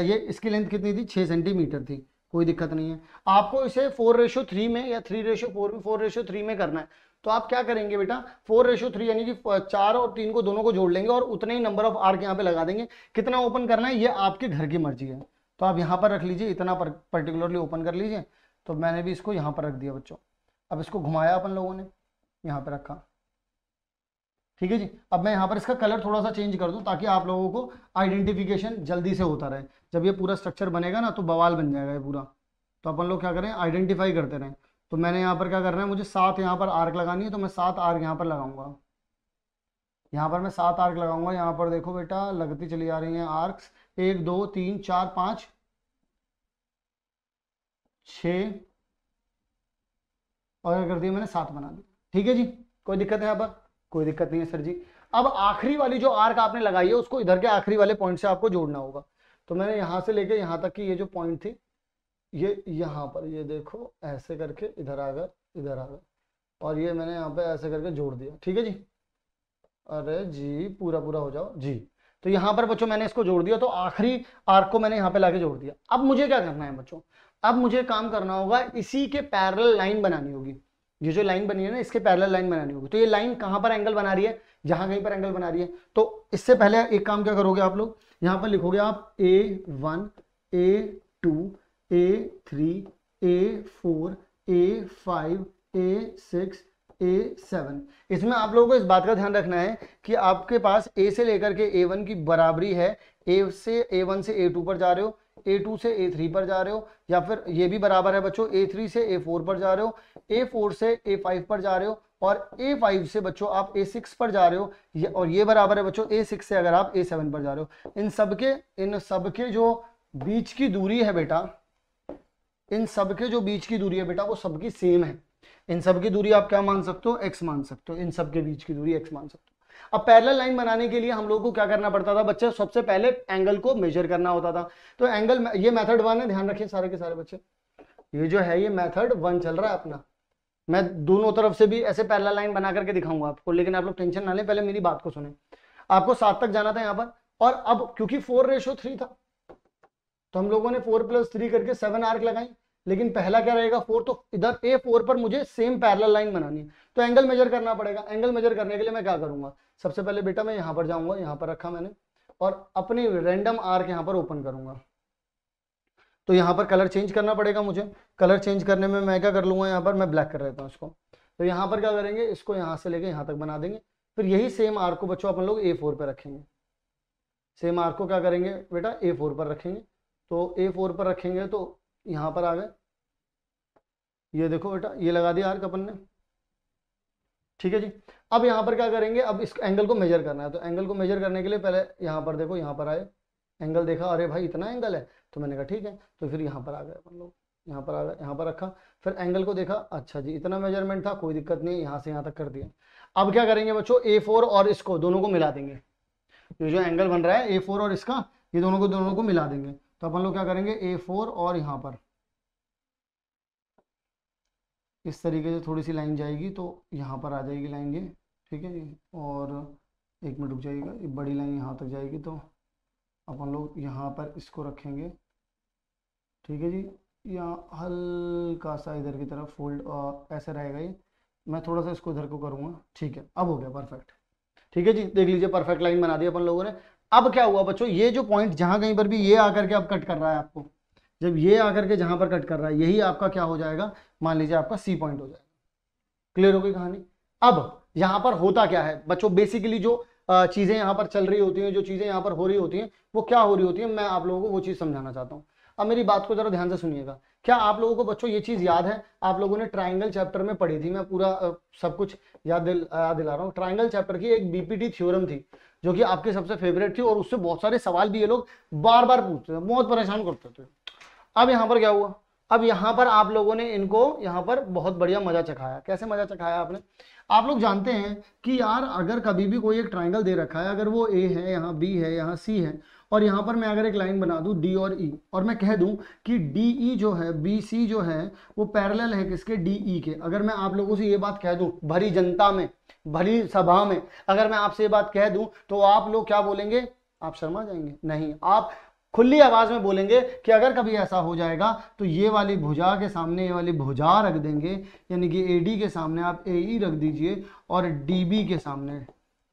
Speaker 1: ये इसकी लेंथ कितनी थी छः सेंटीमीटर थी कोई दिक्कत नहीं है आपको इसे फोर रेशो थ्री में या थ्री रेशो फोर में फोर रेशो थ्री में करना है तो आप क्या करेंगे बेटा फोर रेशो थ्री यानी कि चार और तीन को दोनों को जोड़ लेंगे और उतने ही नंबर ऑफ आर्क यहाँ पे लगा देंगे कितना ओपन करना है ये आपके घर की मर्जी है तो आप यहाँ पर रख लीजिए इतना पर्टिकुलरली ओपन कर लीजिए तो मैंने भी इसको यहाँ पर रख दिया बच्चों अब इसको घुमाया अपन लोगों ने यहाँ पर रखा ठीक है जी अब मैं यहाँ पर इसका कलर थोड़ा सा चेंज कर दूँ ताकि आप लोगों को आइडेंटिफिकेशन जल्दी से होता रहे जब ये पूरा स्ट्रक्चर बनेगा ना तो बवाल बन जाएगा ये पूरा तो अपन लोग क्या करें आइडेंटिफाई करते रहें तो मैंने यहाँ पर क्या करना है मुझे सात यहाँ पर आर्क लगानी है तो मैं सात आर्क यहाँ पर लगाऊंगा यहाँ पर मैं सात आर्क लगाऊंगा यहाँ पर देखो बेटा लगती चली जा रही है आर्क्स एक दो तीन चार पाँच छ और अगर दिया मैंने सात बना दिया ठीक है जी कोई दिक्कत है यहाँ पर कोई दिक्कत नहीं है सर जी अब आखिरी वाली जो आर्क आपने लगाई है उसको इधर के आखिरी वाले पॉइंट से आपको जोड़ना होगा तो मैंने यहां से लेके यहां तक की ये जो पॉइंट थी ये यहां पर ये देखो ऐसे करके इधर आ गया इधर आ गया और ये मैंने यहाँ पे ऐसे करके जोड़ दिया ठीक है जी अरे जी पूरा पूरा हो जाओ जी तो यहां पर बच्चों मैंने इसको जोड़ दिया तो आखिरी आर्क को मैंने यहाँ पे लाके जोड़ दिया अब मुझे क्या करना है बच्चों अब मुझे काम करना होगा इसी के पैरल लाइन बनानी होगी ये जो लाइन बनी है ना इसके पैरल लाइन बनानी होगी तो ये लाइन कहां पर एंगल बना रही है जहां कहीं पर एंगल बना रही है तो इससे पहले एक काम क्या करोगे आप लोग यहां पर लिखोगे आप A one A two A three A four A five A six A seven इसमें आप लोगों को इस बात का ध्यान रखना है कि आपके पास ए से लेकर के ए वन की बराबरी है ए से ए वन से ए टू पर जा रहे हो ए टू से ए थ्री पर जा रहे हो या फिर ये भी बराबर है बच्चों ए थ्री से ए फोर पर जा रहे हो ए फोर से ए फाइव पर जा रहे हो और ए फाइव से बच्चों आप ए सिक्स पर जा रहे हो और ये बराबर है बच्चों ए सिक्स से अगर आप ए सेवन पर जा रहे हो इन सबके इन सब के जो बीच की दूरी है बेटा इन सबके जो बीच की दूरी है बेटा वो सबकी सेम है इन सब की दूरी आप क्या मान सकते हो एक्स मान सकते हो इन सबके बीच की दूरी एक्स मान सकते हो अब पैरेलल लाइन बनाने के लिए हम लोगों को क्या करना पड़ता था बच्चे सबसे पहले एंगल को मेजर करना होता था तो एंगल ये मेथड वन है ध्यान रखिए सारे के सारे बच्चे ये जो है ये मेथड वन चल रहा है अपना मैं दोनों तरफ से भी ऐसे पैरेलल लाइन बना करके दिखाऊंगा आपको लेकिन आप लोग टेंशन ना लें पहले मेरी बात को सुने आपको सात तक जाना था यहाँ पर और अब क्योंकि फोर रेशो थ्री था तो हम लोगों ने फोर प्लस थ्री करके सेवन आर्क लगाई लेकिन पहला क्या रहेगा फोर तो इधर ए फोर पर मुझे सेम पैरल लाइन बनानी है तो एंगल मेजर करना पड़ेगा एंगल मेजर करने के लिए मैं क्या करूंगा सबसे पहले बेटा मैं यहाँ पर जाऊंगा यहाँ पर रखा मैंने और अपनी रेंडम आर्क यहाँ पर ओपन करूंगा तो यहाँ पर कलर चेंज करना पड़ेगा मुझे कलर चेंज करने में मैं क्या कर लूंगा यहाँ पर मैं ब्लैक कर लेता हूँ इसको तो यहाँ पर क्या करेंगे इसको यहाँ से लेके यहाँ तक बना देंगे फिर यही सेम आर्क को बच्चों अपन लोग ए फोर पर रखेंगे सेम आर्क को क्या करेंगे बेटा ए फोर पर रखेंगे तो ए फोर पर रखेंगे तो यहाँ पर आ गए ये देखो बेटा ये लगा दिया आर्क अपन ने ठीक है जी अब यहाँ पर क्या करेंगे अब इस एंगल को मेजर करना है तो एंगल को मेजर करने के लिए पहले यहाँ पर देखो यहाँ पर आए एंगल देखा अरे भाई इतना एंगल है तो मैंने कहा ठीक है तो फिर यहाँ पर आ गए अपन लोग यहाँ पर आ गए यहाँ पर रखा फिर एंगल को देखा अच्छा जी इतना मेजरमेंट था कोई दिक्कत नहीं यहाँ से यहाँ तक कर दिया अब क्या करेंगे बच्चों ए फोर और इसको दोनों को मिला देंगे ये जो एंगल बन रहा है ए फोर और इसका ये दोनों को दोनों को मिला देंगे तो अपन लोग क्या करेंगे ए फोर और यहाँ पर इस तरीके से थोड़ी सी लाइन जाएगी तो यहाँ पर आ जाएगी लाइन ये ठीक है जी और एक मिनट रुक जाएगा ये बड़ी लाइन यहाँ तक जाएगी तो अपन लोग यहाँ पर इसको रखेंगे ठीक है जी यहाँ हल्का सा इधर की तरफ फोल्ड ऐसे रहेगा ये मैं थोड़ा सा इसको इधर को करूँगा ठीक है अब हो गया परफेक्ट ठीक है जी देख लीजिए परफेक्ट लाइन बना दी अपन लोगों ने अब क्या हुआ बच्चों ये जो पॉइंट जहां कहीं पर भी ये आकर के अब कट कर रहा है आपको जब ये आकर के जहां पर कट कर रहा है यही आपका क्या हो जाएगा मान लीजिए आपका सी पॉइंट हो जाएगा क्लियर हो गई कहानी अब यहां पर होता क्या है बच्चों बेसिकली जो चीज़ें यहां पर चल रही होती हैं जो चीज़ें यहां पर हो रही होती हैं वो क्या हो रही होती है मैं आप लोगों को वो चीज़ समझाना चाहता हूं अब मेरी बात को जरा ध्यान से सुनिएगा क्या आप लोगों को बच्चों ये चीज़ याद है आप लोगों ने ट्राइंगल चैप्टर में पढ़ी थी मैं पूरा सब कुछ याद दिल याद दिला रहा हूँ ट्राइंगल चैप्टर की एक बीपीटी थ्योरम थी जो कि आपके सबसे फेवरेट थी और उससे बहुत सारे सवाल भी ये लोग बार बार पूछते थे बहुत परेशान करते थे अब यहाँ पर क्या हुआ अब यहाँ पर आप लोगों ने इनको यहाँ पर बहुत बढ़िया मजा चखाया कैसे मजा चखाया आपने आप लोग जानते हैं कि यार अगर कभी भी कोई एक ट्राइंगल दे रखा है अगर वो ए है यहाँ बी है यहाँ सी है और यहाँ पर मैं अगर एक लाइन बना दू डी और ई e, और मैं कह दू कि डी ई e जो है बी सी जो है वो पैरेलल है किसके डी ई e के अगर मैं आप लोगों से ये बात कह दू भरी जनता में भरी सभा में अगर मैं आपसे ये बात कह दूं तो आप लोग क्या बोलेंगे आप शर्मा जाएंगे नहीं आप खुली आवाज में बोलेंगे कि अगर कभी ऐसा हो जाएगा तो ये वाली भुजा के सामने ये वाली भुजा रख देंगे यानी कि ए डी के सामने आप ए ई e रख दीजिए और डी बी के सामने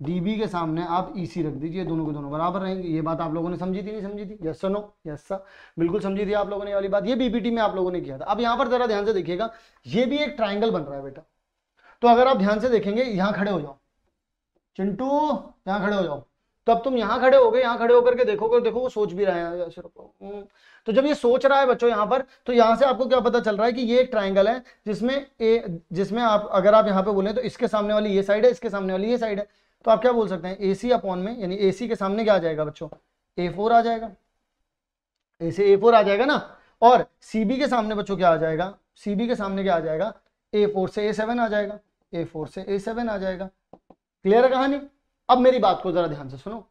Speaker 1: डी के सामने आप ई e रख दीजिए दोनों के दोनों बराबर रहेंगे ये बात आप लोगों ने समझी थी नहीं समझी थी यस नो यस सर बिल्कुल समझी थी आप लोगों ने वाली बात ये बीपीटी में आप लोगों ने किया था अब यहाँ पर जरा ध्यान से देखिएगा ये भी एक ट्राइंगल बन रहा है बेटा तो अगर आप ध्यान से देखेंगे यहाँ खड़े हो जाओ चिंटू यहाँ खड़े हो जाओ तो अब तुम यहाँ खड़े हो गए यहाँ खड़े होकर के देखोगे देखो वो सोच भी रहे हैं हम्म। तो जब ये सोच रहा है बच्चों यहाँ पर तो यहाँ से आपको क्या पता चल रहा है कि ये एक ट्राइंगल है जिसमें ए जिसमें आप अगर आप यहाँ पे बोले तो इसके सामने वाली ये साइड है इसके सामने वाली ये साइड है तो आप क्या बोल सकते हैं ए सी अपॉन में यानी ए सी के सामने क्या आ जाएगा बच्चों ए फोर आ जाएगा ए सी ए फोर आ जाएगा ना और सी बी के सामने बच्चों क्या आ जाएगा सी बी के सामने क्या आ जाएगा ए फोर से ए सेवन आ जाएगा ए फोर से ए सेवन आ जाएगा क्लियर है कहानी अब मेरी बात को जरा ध्यान से सुनो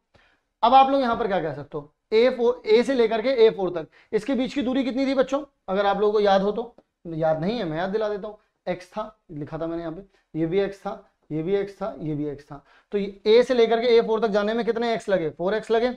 Speaker 1: अब आप लोग यहाँ पर क्या कह सकते हो ए फोर ए से लेकर के ए फोर तक इसके बीच की दूरी कितनी थी बच्चों अगर आप लोगों को याद हो तो याद नहीं है मैं याद दिला देता हूँ एक्स था लिखा था मैंने यहाँ पे ये भी एक्स था ये भी एक्स था ये भी एक्स था तो ए से लेकर के ए फोर तक जाने में कितने एक्स लगे फोर एक्स लगे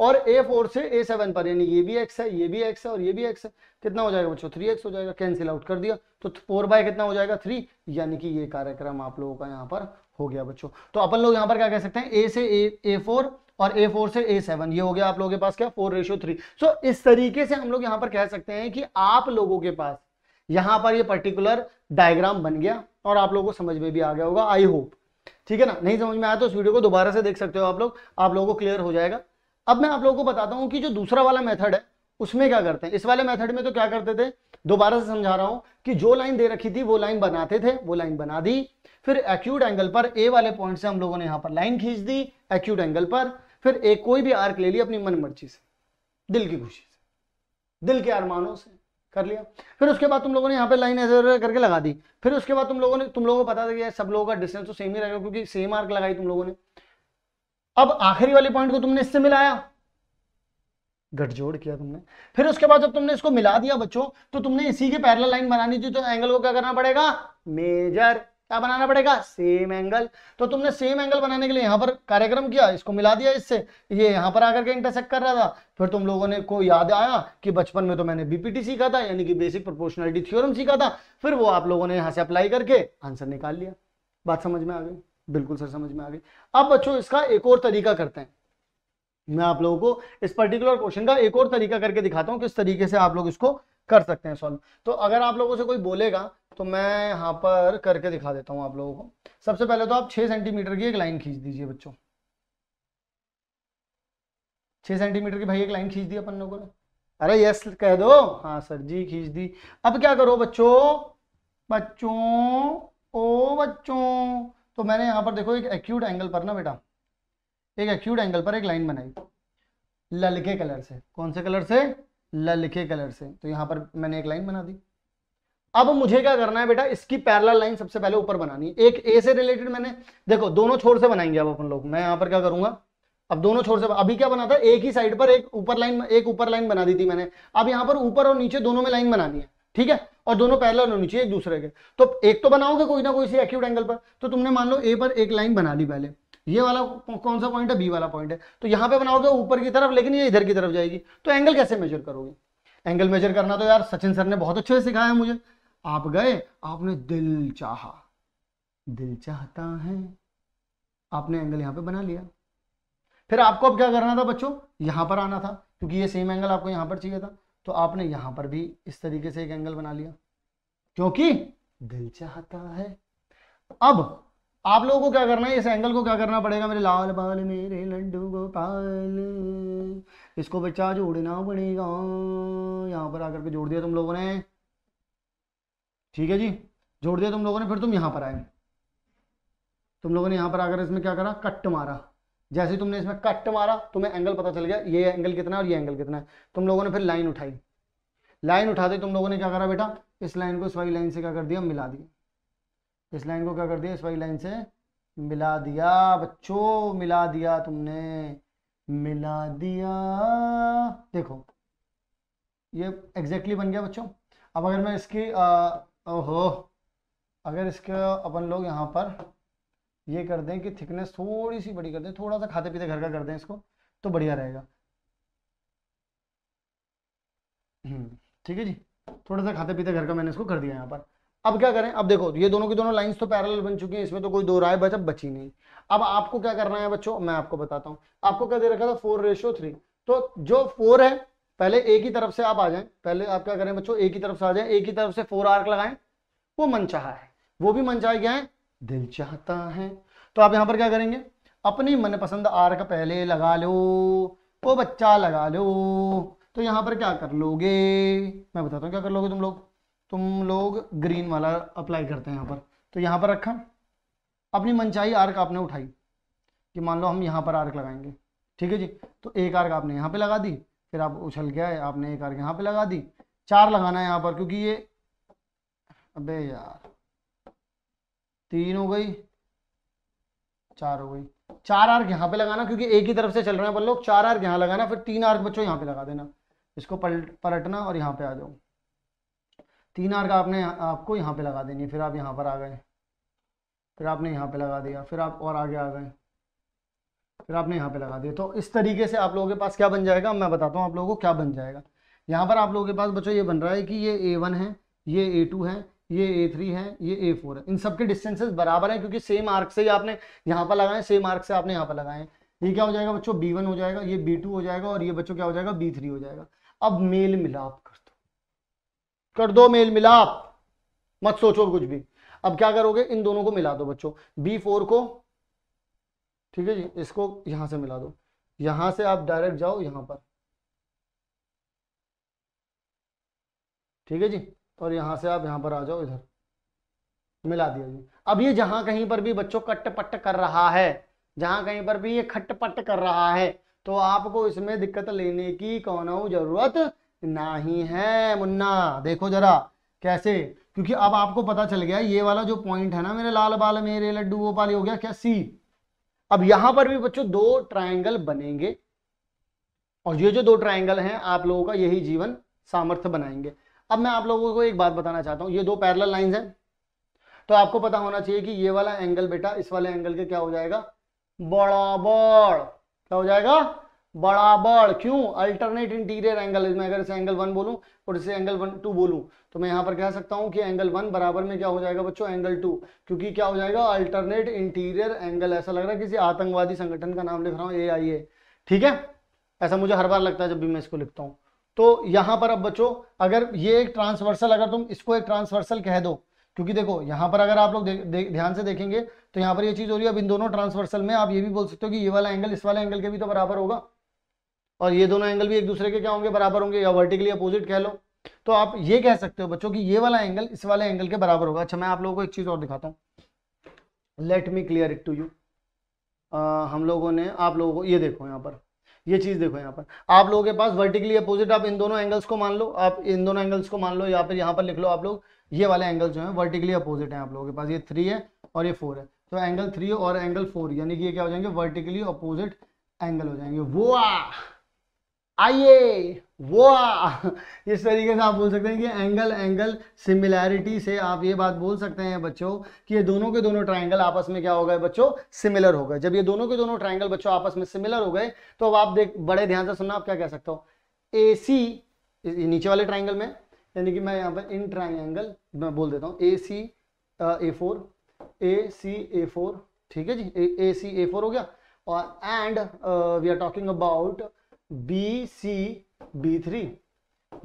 Speaker 1: और ए फोर से ए सेवन पर यानी ये भी एक्स है ये भी एक्स है और ये भी एक्स है कितना हो जाएगा बच्चों थ्री एक्स हो जाएगा कैंसिल आउट कर दिया तो फोर बाय कितना हो जाएगा थ्री यानी कि ये कार्यक्रम आप लोगों का यहाँ पर हो गया बच्चों तो अपन लोग यहाँ पर क्या कह सकते हैं ए से ए ए फोर और ए फोर से ए सेवन ये हो गया आप लोगों के पास क्या फोर रेशियो थ्री सो इस तरीके से हम लोग यहाँ पर कह सकते हैं कि आप लोगों के पास यहाँ पर ये पर्टिकुलर डायग्राम बन गया और आप लोगों को समझ में भी आ गया होगा आई होप ठीक है ना नहीं समझ में आया तो इस वीडियो को दोबारा से देख सकते हो आप लोग आप लोगों को क्लियर हो जाएगा अब मैं आप लोगों को बताता हूँ कि जो दूसरा वाला मेथड है उसमें क्या करते हैं इस वाले मेथड में तो क्या करते थे दोबारा से समझा रहा हूँ कि जो लाइन दे रखी थी वो लाइन बनाते थे वो लाइन बना दी फिर एक्यूट एंगल पर ए वाले पॉइंट से हम लोगों ने यहाँ पर लाइन खींच दी एक्यूट एंगल पर फिर एक कोई भी आर्क ले ली अपनी मन मर्जी से दिल की खुशी से दिल के अरमानों से कर लिया फिर उसके बाद तुम लोगों ने यहाँ पे लाइन ऐसे करके लगा दी फिर उसके बाद तुम लोगों ने तुम लोगों को पता था कि सब लोगों का डिस्टेंस तो सेम ही रहेगा क्योंकि सेम आर्क लगाई तुम लोगों ने अब आखिरी वाले पॉइंट को तुमने इससे मिलाया गठजोड़ किया तुमने फिर उसके बाद जब तुमने इसको मिला दिया बच्चों तो तुमने इसी के पैरेलल लाइन बनानी थी तो एंगल को क्या करना पड़ेगा मेजर क्या बनाना पड़ेगा सेम एंगल तो तुमने सेम एंगल बनाने के लिए यहाँ पर कार्यक्रम किया इसको मिला दिया इससे ये यहाँ पर आकर के इंटरसेक्ट कर रहा था फिर तुम लोगों ने को याद आया कि बचपन में तो मैंने बीपीटी सीखा था यानी कि बेसिक प्रोपोर्शनलिटी थ्योरम सीखा था फिर वो आप लोगों ने यहाँ से अप्लाई करके आंसर निकाल लिया बात समझ में आ गई बिल्कुल सर समझ में आ गई अब बच्चों इसका एक और तरीका करते हैं मैं आप लोगों को इस पर्टिकुलर क्वेश्चन का एक और तरीका करके दिखाता हूँ किस तरीके से आप लोग इसको कर सकते हैं सॉल्व तो अगर आप लोगों से कोई बोलेगा तो मैं यहाँ पर करके दिखा देता हूँ आप लोगों को सबसे पहले तो आप छः सेंटीमीटर की एक लाइन खींच दीजिए बच्चों छः सेंटीमीटर की भाई एक लाइन खींच दी अपन लोगों ने अरे यस कह दो हाँ सर जी खींच दी अब क्या करो बच्चों बच्चों ओ बच्चों तो मैंने यहाँ पर देखो एक एक्यूट एंगल पर ना बेटा एक एक्यूट एंगल पर एक लाइन बनाई ललके कलर से कौन से कलर से ललके कलर से तो यहाँ पर मैंने एक लाइन बना दी अब मुझे क्या करना है बेटा इसकी पैरल लाइन सबसे पहले ऊपर बनानी एक ए से रिलेटेड मैंने देखो दोनों छोर से बनाएंगे अब अपन लोग मैं यहां पर क्या करूंगा अब दोनों छोर से अभी क्या बना था एक ही साइड पर एक ऊपर लाइन एक ऊपर लाइन बना दी थी मैंने अब यहाँ पर ऊपर और नीचे दोनों में लाइन बनानी है ठीक है और दोनों पैरल और नीचे एक दूसरे के तो एक तो बनाओगे कोई ना कोई एक्यूट एंगल पर तो तुमने मान लो ए पर एक लाइन बना ली पहले ये वाला कौन सा पॉइंट है बी वाला पॉइंट है तो यहां पर बनाओगे ऊपर की तरफ लेकिन ये इधर की तरफ जाएगी तो एंगल कैसे मेजर करोगे एंगल मेजर करना तो यार सचिन सर ने बहुत अच्छे से सिखाया मुझे आप गए आपने दिल चाहा दिल चाहता है आपने एंगल यहाँ पे बना लिया फिर आपको अब क्या करना था बच्चों यहां पर आना था क्योंकि ये सेम एंगल आपको यहां पर चाहिए था तो आपने यहां पर भी इस तरीके से एक एंगल बना लिया क्योंकि दिल चाहता है अब आप लोगों को क्या करना है इस एंगल को क्या करना पड़ेगा मेरे लाल बाल मेरे लड्डू गोपाल इसको बच्चा जोड़ना पड़ेगा यहाँ पर आकर के जोड़ दिया तुम लोगों ने ठीक है जी जोड़ दिया तुम लोगों ने फिर तुम यहाँ पर आए तुम लोगों ने यहाँ पर आकर इसमें क्या करा कट मारा जैसे तुमने इसमें कट मारा तुम्हें एंगल पता चल गया ये एंगल कितना है और ये एंगल कितना है तुम लोगों ने फिर लाइन उठाई लाइन दी तुम लोगों ने क्या करा बेटा इस लाइन को इस वाई लाइन से क्या कर दिया मिला दिया इस लाइन को क्या कर दिया इस वाई लाइन से मिला दिया बच्चों मिला दिया तुमने मिला दिया देखो ये एग्जैक्टली exactly बन गया बच्चों अब अगर मैं इसकी ओहो अगर इसके अपन लोग यहाँ पर ये कर दें कि थिकनेस थोड़ी सी बड़ी कर दें थोड़ा सा खाते पीते घर का कर दें इसको तो बढ़िया रहेगा हम्म, ठीक है जी थोड़ा सा खाते पीते घर का मैंने इसको कर दिया यहाँ पर अब क्या करें अब देखो ये दोनों की दोनों लाइंस तो पैरेलल बन चुकी हैं इसमें तो कोई दो राय बच अब बची नहीं अब आपको क्या करना है बच्चों मैं आपको बताता हूँ आपको क्या दे रखा था फोर रेशियो थ्री तो जो फोर है पहले ए की तरफ से आप आ जाएं पहले आप क्या करें बच्चों ए की तरफ से आ जाएं ए की तरफ से फोर आर्क लगाएं वो मनचाहा है वो भी मनचाहा क्या है दिल चाहता है तो आप यहां पर क्या करेंगे अपनी मनपसंद आर्क पहले लगा लो वो बच्चा लगा लो तो यहां पर क्या कर लोगे मैं बताता हूँ क्या कर लोगे तुम लोग तुम लोग ग्रीन वाला अप्लाई करते हैं यहां पर तो यहां पर रखा अपनी मनचाही आर्क आपने उठाई कि मान लो हम यहां पर आर्क लगाएंगे ठीक है जी तो एक आर्क आपने यहाँ पे लगा दी फिर आप उछल गया आए आपने एक आर यहाँ पे लगा दी चार लगाना है यहाँ पर क्योंकि ये अबे यार तीन हो गई चार हो गई चार आर्क यहाँ पे लगाना क्योंकि एक ही तरफ से चल रहे हैं पर लोग चार आर्क यहाँ लगाना फिर तीन आर्क बच्चों यहाँ पे लगा देना इसको पलट पलटना और यहाँ पे आ जाओ तीन आर्क आपने आपको यहाँ पे लगा देनी फिर आप यहाँ पर आ गए फिर आपने यहाँ पे लगा दिया फिर आप और आगे आ गए फिर आपने यहाँ पे लगा दिया तो इस तरीके से आप लोगों के पास क्या बन जाएगा मैं बताता हूँ आप लोगों को क्या बन जाएगा यहाँ पर आप लोगों के पास बच्चों ये बन रहा है कि ये ए है ये ए है ये ए है ये ए है इन सबके डिस्टेंसेज बराबर हैं क्योंकि सेम आर्क से ही आपने यहाँ पर लगाए सेम आर्क से आपने यहाँ पर लगाए ये क्या हो जाएगा बच्चों बी हो जाएगा ये बी हो जाएगा और ये बच्चों क्या हो जाएगा बी हो जाएगा अब मेल मिलाप कर दो कर दो मेल मिलाप मत सोचो कुछ भी अब क्या करोगे इन दोनों को मिला दो बच्चों B4 को ठीक है जी इसको यहां से मिला दो यहां से आप डायरेक्ट जाओ यहां पर ठीक है जी और यहां से आप यहां पर आ जाओ इधर मिला दिया जी अब ये जहां कहीं पर भी बच्चों कट पट कर रहा है जहां कहीं पर भी ये खट पट कर रहा है तो आपको इसमें दिक्कत लेने की कौन जरूरत नहीं है मुन्ना देखो जरा कैसे क्योंकि अब आपको पता चल गया ये वाला जो पॉइंट है ना मेरे लाल बाल मेरे लड्डू वो पाली हो गया क्या सी अब यहां पर भी बच्चों दो ट्रायंगल बनेंगे और ये जो दो ट्रायंगल हैं आप लोगों का यही जीवन सामर्थ्य बनाएंगे अब मैं आप लोगों को एक बात बताना चाहता हूँ ये दो पैरल लाइन हैं तो आपको पता होना चाहिए कि ये वाला एंगल बेटा इस वाले एंगल के क्या हो जाएगा बराबर क्या हो जाएगा बराबर क्यों अल्टरनेट इंटीरियर एंगल मैं अगर इसे एंगल वन बोलूं और इसे एंगल वन टू बोलूं तो मैं यहां पर कह सकता हूं कि एंगल वन बराबर में क्या हो जाएगा बच्चों एंगल टू क्योंकि क्या हो जाएगा अल्टरनेट इंटीरियर एंगल ऐसा लग रहा है किसी आतंकवादी संगठन का नाम लिख रहा हूँ ए आई ए ठीक है ऐसा मुझे हर बार लगता है जब भी मैं इसको लिखता हूँ तो यहां पर अब बच्चों अगर ये एक ट्रांसवर्सल अगर तुम इसको एक ट्रांसवर्सल कह दो क्योंकि देखो यहां पर अगर आप लोग ध्यान से देखेंगे तो यहां पर ये चीज हो रही है अब इन दोनों ट्रांसवर्सल में आप ये भी बोल सकते हो कि ये वाला एंगल इस वाले एंगल के भी तो बराबर होगा और ये दोनों एंगल भी एक दूसरे के क्या होंगे बराबर होंगे या वर्टिकली अपोजिट कह लो तो आप ये कह सकते हो बच्चों कि ये वाला एंगल इस वाले एंगल के बराबर होगा अच्छा मैं आप लोगों को एक चीज़ और दिखाता हूँ let me clear it to you हम लोगों ने आप लोगों को ये देखो यहाँ पर ये चीज़ देखो यहाँ पर आप लोगों के पास वर्टिकली अपोजिट आप इन दोनों एंगल्स को मान लो आप इन दोनों एंगल्स को मान लो या फिर यहाँ पर लिख लो आप लोग ये वाले एंगल जो है वर्टिकली अपोजिट है आप लोगों के पास ये थ्री है और ये फोर है तो एंगल थ्री और एंगल फोर यानी कि ये क्या हो जाएंगे वर्टिकली अपोजिट एंगल हो जाएंगे वो आइए वो इस तरीके से आप बोल सकते हैं कि एंगल एंगल सिमिलैरिटी से आप ये बात बोल सकते हैं बच्चों कि ये दोनों के दोनों ट्राइंगल आपस में क्या हो गए बच्चों सिमिलर हो गए जब ये दोनों के दोनों ट्राइंगल बच्चों आपस में सिमिलर हो गए तो अब आप देख बड़े ध्यान से सुनना आप क्या कह सकते हो ए सी नीचे वाले ट्राइंगल में यानी कि मैं यहाँ पर इन ट्राइंगल मैं बोल देता हूँ ए सी ए फोर ए सी ए फोर ठीक है जी ए सी ए फोर हो गया और and we are talking about B C B three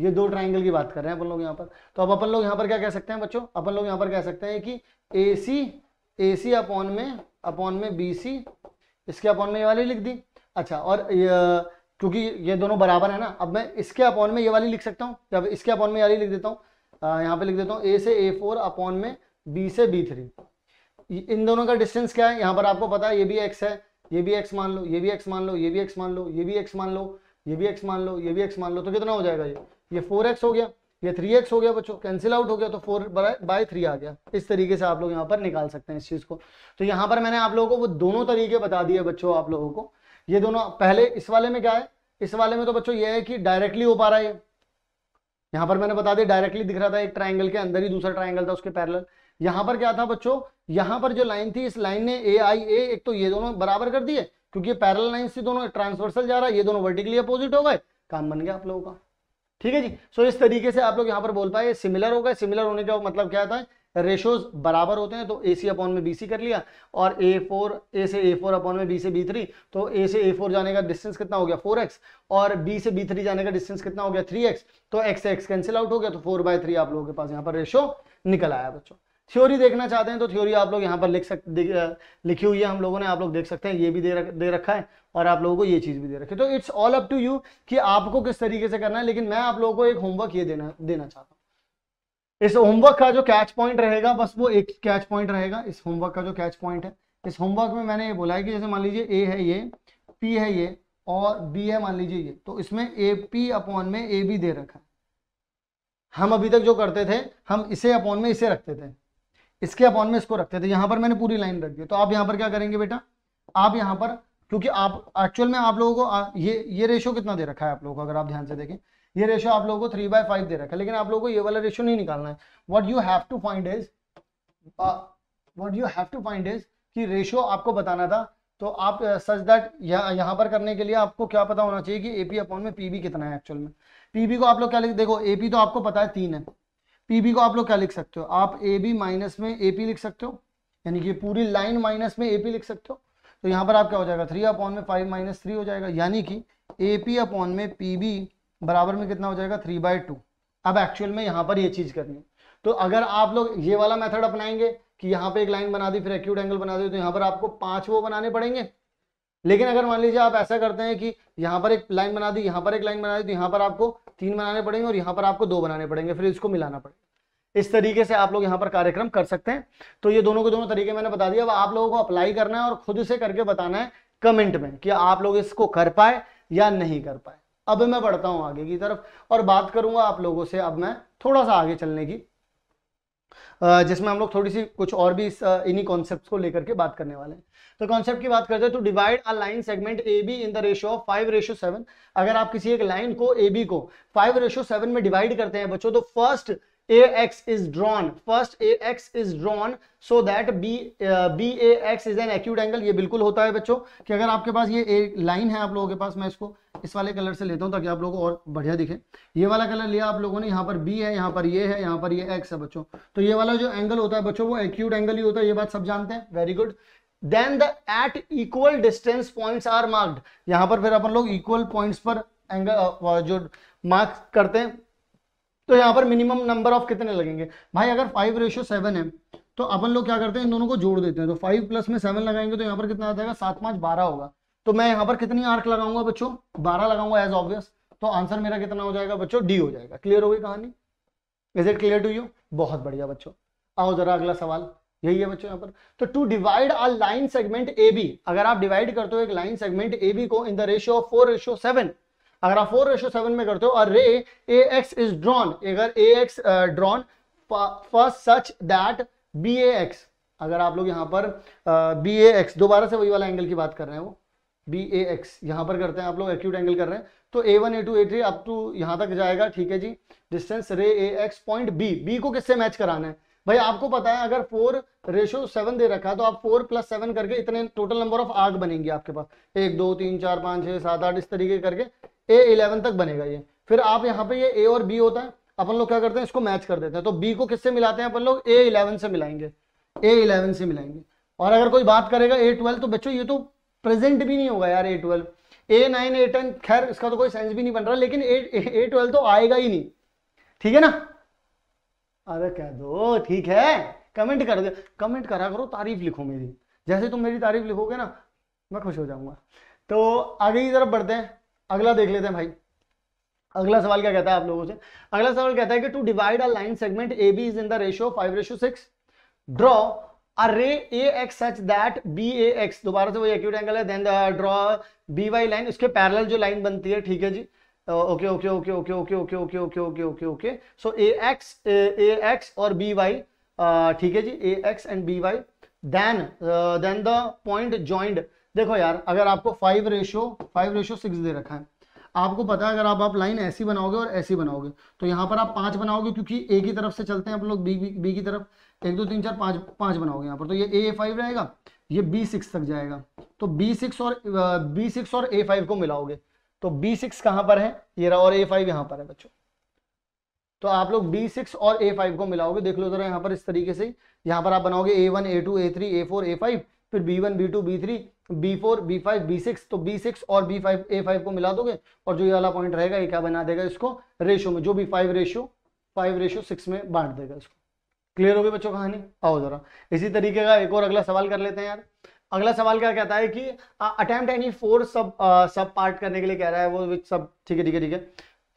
Speaker 1: ये दो ट्राइंगल की बात कर रहे हैं अपन लोग यहाँ पर तो अब अपन लोग यहाँ पर क्या कह सकते हैं बच्चों अपन लोग यहाँ पर कह सकते हैं कि A C A C upon में अपॉन में बी सी इसके अपॉन में ये वाली लिख दी अच्छा और क्योंकि ये दोनों बराबर है ना अब मैं इसके अपॉन में ये वाली लिख सकता हूँ जब इसके अपॉन में ये वाली लिख देता हूँ यहाँ पे लिख देता हूँ ए से ए फोर अपॉन में बी से बी थ्री इन दोनों का डिस्टेंस क्या है यहाँ पर आपको पता है ये भी एक्स है ये भी एक्स मान लो ये भी एक्स मान लो ये भी एक्स मान लो ये भी एक्स मान लो ये भी एक्स मान लो ये भी एक्स मान लो तो कितना हो जाएगा ये ये फोर एक्स हो गया ये थ्री एक्स हो गया बच्चों कैंसिल आउट हो गया तो फोर बाय थ्री आ गया इस तरीके से आप लोग यहाँ पर निकाल सकते हैं इस चीज़ को तो यहाँ पर मैंने आप लोगों को वो दोनों तरीके बता दिए बच्चों आप लोगों को ये दोनों पहले इस वाले में क्या है इस वाले में तो बच्चों ये है कि डायरेक्टली हो पा रहा है यहाँ पर मैंने बता दिया डायरेक्टली दिख रहा था एक ट्राइंगल के अंदर ही दूसरा ट्राइंगल था उसके पैरल यहां पर क्या था बच्चों यहां पर जो लाइन थी इस लाइन ने ए आई ए एक तो ये दोनों बराबर कर दिए क्योंकि पैरल लाइन से दोनों ट्रांसवर्सल जा रहा है ये दोनों वर्टिकली अपोजिट हो गए काम बन गया आप लोगों का ठीक है जी सो इस तरीके से आप लोग यहां पर बोल पाए सिमिलर हो गए सिमिलर होने का मतलब क्या होता है रेशोज बराबर होते हैं तो ए सी अपॉन में बी सी कर लिया और ए फोर ए से ए फोर अपॉन में बी से बी थ्री तो ए से ए फोर जाने का डिस्टेंस कितना हो गया फोर एक्स और बी से बी थ्री जाने का डिस्टेंस कितना हो गया थ्री एक्स तो एक्स से एक्स कैंसिल आउट हो गया तो फोर बाय थ्री आप लोगों के पास यहाँ पर रेशो निकल आया बच्चों थ्योरी देखना चाहते हैं तो थ्योरी आप लोग यहाँ पर लिख सकते लिखी हुई है हम लोगों ने आप लोग देख सकते हैं ये भी दे रख, दे रखा है और आप लोगों को ये चीज़ भी दे रखी है तो it's all up to you कि आपको किस तरीके से करना है लेकिन मैं आप लोगों को एक होमवर्क ये देना देना चाहता हूँ इस होमवर्क का जो कैच पॉइंट रहेगा बस वो एक कैच पॉइंट रहेगा इस होमवर्क का जो कैच पॉइंट है इस होमवर्क में मैंने ये बोला है कि जैसे मान लीजिए ए है ये पी है ये और बी है मान लीजिए ये तो इसमें ए पी अपॉन में ए बी दे रखा है हम अभी तक जो करते थे हम इसे अपॉन में इसे रखते थे इसके अपॉन में इसको रखते थे यहां पर मैंने पूरी लाइन रख दी तो आप यहां पर क्या करेंगे बेटा आप यहां पर क्योंकि आप एक्चुअल में आप लोगों को आ, ये ये रेशो कितना दे रखा है आप लोगों को अगर आप ध्यान से देखें ये रेशो आप लोगों को थ्री बाय फाइव दे रखा है लेकिन आप लोगों को ये वाला रेशो नहीं निकालना है what you have to find is what you have to find is कि रेशो आपको बताना था तो आप सच uh, दैट यहाँ पर करने के लिए आपको क्या पता होना चाहिए कि एपी अपॉन में पीबी कितना है एक्चुअल में पीबी को आप लोग क्या लिखे देखो एपी तो आपको पता है तीन है पीबी को आप लोग क्या लिख सकते हो आप ए बी माइनस में ए पी लिख सकते हो यानी कि पूरी लाइन माइनस में ए पी लिख सकते हो तो यहाँ पर आप क्या हो जाएगा थ्री अपॉन में फाइव माइनस थ्री हो जाएगा यानी कि ए पी अपॉन में पी बी बराबर में कितना हो जाएगा थ्री बाय टू अब एक्चुअल में यहाँ पर ये चीज़ करनी है तो अगर आप लोग ये वाला मेथड अपनाएंगे कि यहाँ पे एक लाइन बना दी फिर एक्यूट एंगल बना दी तो यहाँ पर आपको पांच वो बनाने पड़ेंगे लेकिन अगर मान लीजिए आप ऐसा करते हैं कि यहाँ पर एक लाइन बना दी यहाँ पर एक लाइन बना दी तो यहाँ पर आपको तीन बनाने पड़ेंगे और यहाँ पर आपको दो बनाने पड़ेंगे फिर इसको मिलाना पड़ेगा इस तरीके से आप लोग यहाँ पर कार्यक्रम कर सकते हैं तो ये दोनों के दोनों तरीके मैंने बता दिया अब आप लोगों को अप्लाई करना है और खुद से करके बताना है कमेंट में कि आप लोग इसको कर पाए या नहीं कर पाए अब मैं बढ़ता हूं आगे की तरफ और बात करूंगा आप लोगों से अब मैं थोड़ा सा आगे चलने की जिसमें हम लोग थोड़ी सी कुछ और भी इन्हीं कॉन्सेप्ट को लेकर के बात करने वाले हैं तो कॉन्सेप्ट की बात करते हैं तो divide a line segment A B in the ratio of five ratio seven अगर आप किसी एक लाइन को ए बी को फाइव रेशो सेवन में डिवाइड करते हैं बच्चों तो first A X is drawn first A X is drawn so that B B A X is an acute angle ये बिल्कुल होता है बच्चों कि अगर आपके पास ये एक लाइन है आप लोगों के पास मैं इसको इस वाले कलर से लेता हूँ ताकि आप लोगों को और बढ़िया दिखे ये वाला कलर लिया आप लोगों ने यहाँ पर बी है यहाँ पर ये है यहाँ पर ये एक्स है बच्चों तो ये वाला जो एंगल होता है बच्चों वो एक्यूट एंगल ही होता है ये बात सब जानते हैं very good then the eight equal distance points are marked यहां पर फिर अपन लोग इक्वल पॉइंट्स पर एंगल uh, जो मार्क करते हैं तो यहां पर मिनिमम नंबर ऑफ कितने लगेंगे भाई अगर फाइव रेशियो सेवन है तो अपन लोग क्या करते हैं इन दोनों को जोड़ देते हैं तो फाइव प्लस में सेवन लगाएंगे तो यहां पर कितना आ जाएगा सात पांच बारह होगा तो मैं यहां पर कितनी आर्क लगाऊंगा बच्चों बारह लगाऊंगा एज ऑब्वियस तो आंसर मेरा कितना हो जाएगा बच्चों डी हो जाएगा क्लियर हो गई कहानी is it clear to you बहुत बढ़िया बच्चों आओ जरा अगला सवाल यही है बच्चों यहाँ पर तो to divide a line segment A B अगर आप डिवाइड करते हो एक लाइन सेगमेंट ए बी को in the ratio of four ratio seven अगर आप फोर रेशियो सेवन में करते हो और रे ए एक्स इज ड्रॉन अगर A X drawn first such that B A X अगर आप लोग यहाँ पर बी ए एक्स दोबारा से वही वाला एंगल की बात कर रहे हैं वो बी ए एक्स यहाँ पर करते हैं आप लोग एक्यूट एंगल कर रहे हैं तो A one A two A three up to यहाँ तक जाएगा ठीक है जी distance ray A X point B B को किससे मैच कराना है भाई आपको पता है अगर फोर रेशो सेवन दे रखा है तो आप फोर प्लस सेवन करके इतने टोटल नंबर ऑफ आग बनेंगे आपके पास एक दो तीन चार पाँच छः सात आठ इस तरीके करके ए इलेवन तक बनेगा ये फिर आप यहाँ पे ये ए और बी होता है अपन लोग क्या करते हैं इसको मैच कर देते हैं तो बी को किससे मिलाते हैं अपन लोग ए इलेवन से मिलाएंगे ए इलेवन से मिलाएंगे और अगर कोई बात करेगा ए ट्वेल्व तो बच्चों ये तो प्रेजेंट भी नहीं होगा यार A twelve A nine A ten खैर इसका तो कोई सेंस भी नहीं बन रहा लेकिन ए ए ट्वेल्व तो आएगा ही नहीं ठीक है ना अरे कह दो ठीक है कमेंट कर दो कमेंट करा करो तारीफ लिखो मेरी जैसे तुम मेरी तारीफ लिखोगे ना मैं खुश हो जाऊंगा तो आगे की तरफ बढ़ते हैं अगला देख लेते हैं भाई अगला सवाल क्या कहता है आप लोगों से अगला सवाल कहता है कि to divide a line segment A B is in the ratio five ratio six draw अरे A X such that B A X दोबारा से वही एक्यूट एंगल है then draw B Y line उसके पैरेलल जो लाइन बनती है ठीक है जी okay okay okay okay okay okay okay okay okay okay okay so A X A X और बी वाई ठीक है जी ए x and B Y then then the point joint देखो यार अगर आपको five ratio five ratio six दे रखा है आपको पता है अगर आप आप लाइन ऐसी बनाओगे और ऐसी बनाओगे तो यहाँ पर आप पांच बनाओगे क्योंकि ए की तरफ से चलते हैं आप लोग बी बी की तरफ एक दो तीन चार पांच पांच बनाओगे यहाँ पर तो ये ए फाइव रहेगा ये बी सिक्स तक जाएगा तो बी सिक्स और बी सिक्स और ए फाइव को मिलाओगे तो B6 सिक्स कहां पर है ये रहा और A5 फाइव यहाँ पर है बच्चों तो आप लोग B6 और A5 को मिलाओगे देख लो जरा यहां पर इस तरीके से यहां पर आप बनाओगे A1, A2, A3, A4, A5 फिर B1, B2, B3, B4, B5, B6 तो B6 और B5 A5 को मिला दोगे और जो ये वाला पॉइंट रहेगा ये क्या बना देगा इसको रेशो में जो भी five ratio five ratio six में बांट देगा इसको क्लियर हो गए बच्चों कहानी आओ जरा इसी तरीके का एक और अगला सवाल कर लेते हैं यार अगला सवाल क्या कहता है कि अटेम्प्ट एनी फोर सब सब पार्ट करने के लिए कह रहा है वो विच सब ठीक है ठीक है ठीक है